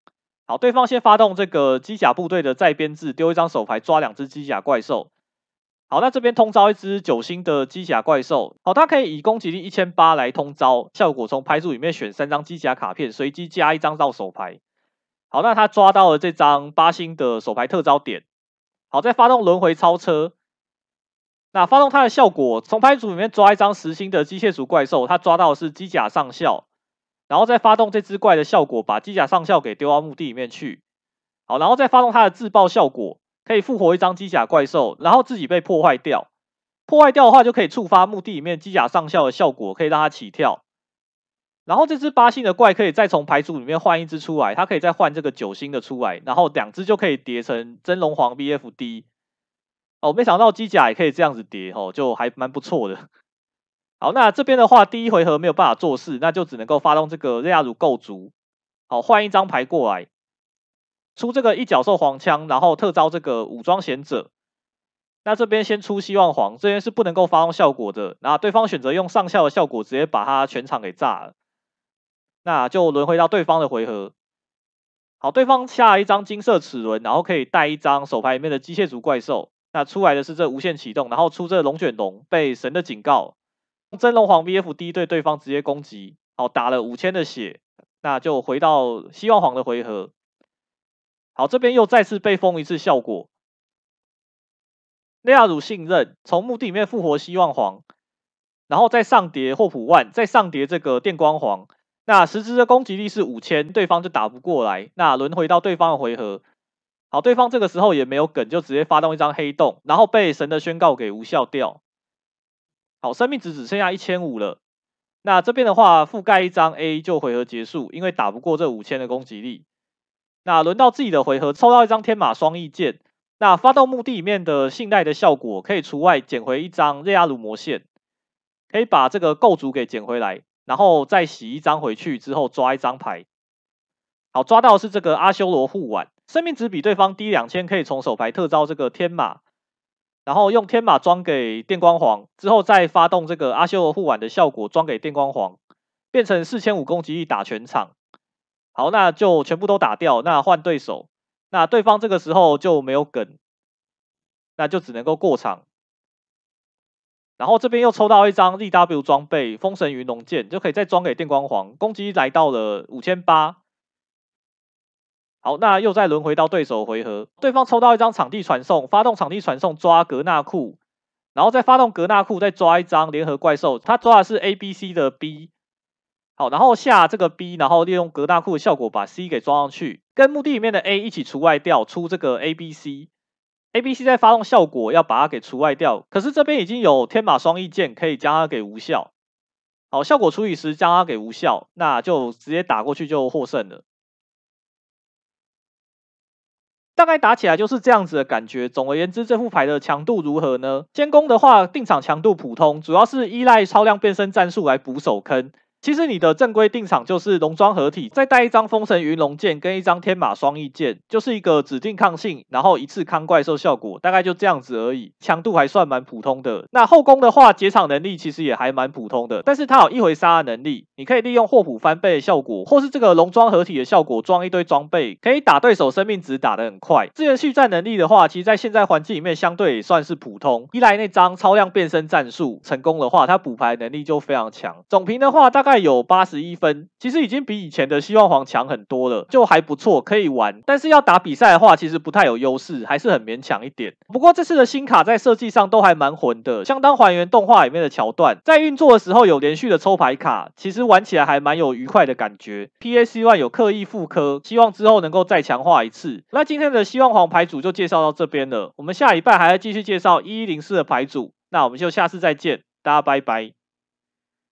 好，对方先发动这个机甲部队的再编制，丢一张手牌抓两只机甲怪兽。好，那这边通招一只九星的机甲怪兽。好，它可以以攻击力一千八来通招，效果从牌组里面选三张机甲卡片，随机加一张到手牌。好，那它抓到了这张八星的手牌特招点。好，再发动轮回超车。那发动它的效果，从牌组里面抓一张十星的机械族怪兽，它抓到的是机甲上校，然后再发动这只怪的效果，把机甲上校给丢到墓地里面去。好，然后再发动它的自爆效果。可以复活一张机甲怪兽，然后自己被破坏掉。破坏掉的话，就可以触发墓地里面机甲上校的效果，可以让他起跳。然后这只八星的怪可以再从牌组里面换一只出来，它可以再换这个九星的出来，然后两只就可以叠成真龙皇 BFD。哦，没想到机甲也可以这样子叠哦，就还蛮不错的。好，那这边的话，第一回合没有办法做事，那就只能够发动这个瑞亚鲁构筑。好，换一张牌过来。出这个一角兽黄枪，然后特招这个武装贤者。那这边先出希望黄，这边是不能够发动效果的。那对方选择用上校的效果，直接把他全场给炸了。那就轮回到对方的回合。好，对方下一张金色齿轮，然后可以带一张手牌里面的机械族怪兽。那出来的是这无限启动，然后出这龙卷龙，被神的警告真龙皇 V F 第一对对方直接攻击。好，打了五千的血，那就回到希望黄的回合。好，这边又再次被封一次效果。内亚鲁信任从墓地里面复活希望黄，然后再上叠霍普万，再上叠这个电光黄。那实质的攻击力是五千，对方就打不过来。那轮回到对方的回合，好，对方这个时候也没有梗，就直接发动一张黑洞，然后被神的宣告给无效掉。好，生命值只剩下一千五了。那这边的话，覆盖一张 A 就回合结束，因为打不过这五千的攻击力。那轮到自己的回合，抽到一张天马双翼剑，那发动墓地里面的信赖的效果，可以除外捡回一张热亚鲁魔线，可以把这个构筑给捡回来，然后再洗一张回去之后抓一张牌。好，抓到是这个阿修罗护腕，生命值比对方低两千，可以从手牌特招这个天马，然后用天马装给电光黄，之后再发动这个阿修罗护腕的效果装给电光黄，变成四千五攻击力打全场。好，那就全部都打掉，那换对手，那对方这个时候就没有梗，那就只能够过场。然后这边又抽到一张 z w 装备风神云龙剑，就可以再装给电光皇，攻击来到了五千八。好，那又再轮回到对手回合，对方抽到一张场地传送，发动场地传送抓格纳库，然后再发动格纳库再抓一张联合怪兽，他抓的是 A、B、C 的 B。好，然后下这个 B，然后利用格纳库的效果把 C 给装上去，跟墓地里面的 A 一起除外掉，出这个 A B C，A B C 在发动效果要把它给除外掉，可是这边已经有天马双翼剑可以将它给无效。好，效果除以时将它给无效，那就直接打过去就获胜了。大概打起来就是这样子的感觉。总而言之，这副牌的强度如何呢？监工的话，定场强度普通，主要是依赖超量变身战术来补手坑。其实你的正规定场就是龙装合体，再带一张封神云龙剑跟一张天马双翼剑，就是一个指定抗性，然后一次抗怪兽效果，大概就这样子而已，强度还算蛮普通的。那后宫的话，解场能力其实也还蛮普通的，但是它有一回杀的能力，你可以利用霍普翻倍的效果，或是这个龙装合体的效果，装一堆装备，可以打对手生命值打得很快。资源续战能力的话，其实，在现在环境里面相对也算是普通。一来那张超量变身战术成功的话，它补牌能力就非常强。总评的话，大概。概有八十一分，其实已经比以前的希望皇强很多了，就还不错，可以玩。但是要打比赛的话，其实不太有优势，还是很勉强一点。不过这次的新卡在设计上都还蛮混的，相当还原动画里面的桥段，在运作的时候有连续的抽牌卡，其实玩起来还蛮有愉快的感觉。PAC One 有刻意复刻，希望之后能够再强化一次。那今天的希望皇牌组就介绍到这边了，我们下一拜还要继续介绍一一零四的牌组，那我们就下次再见，大家拜拜。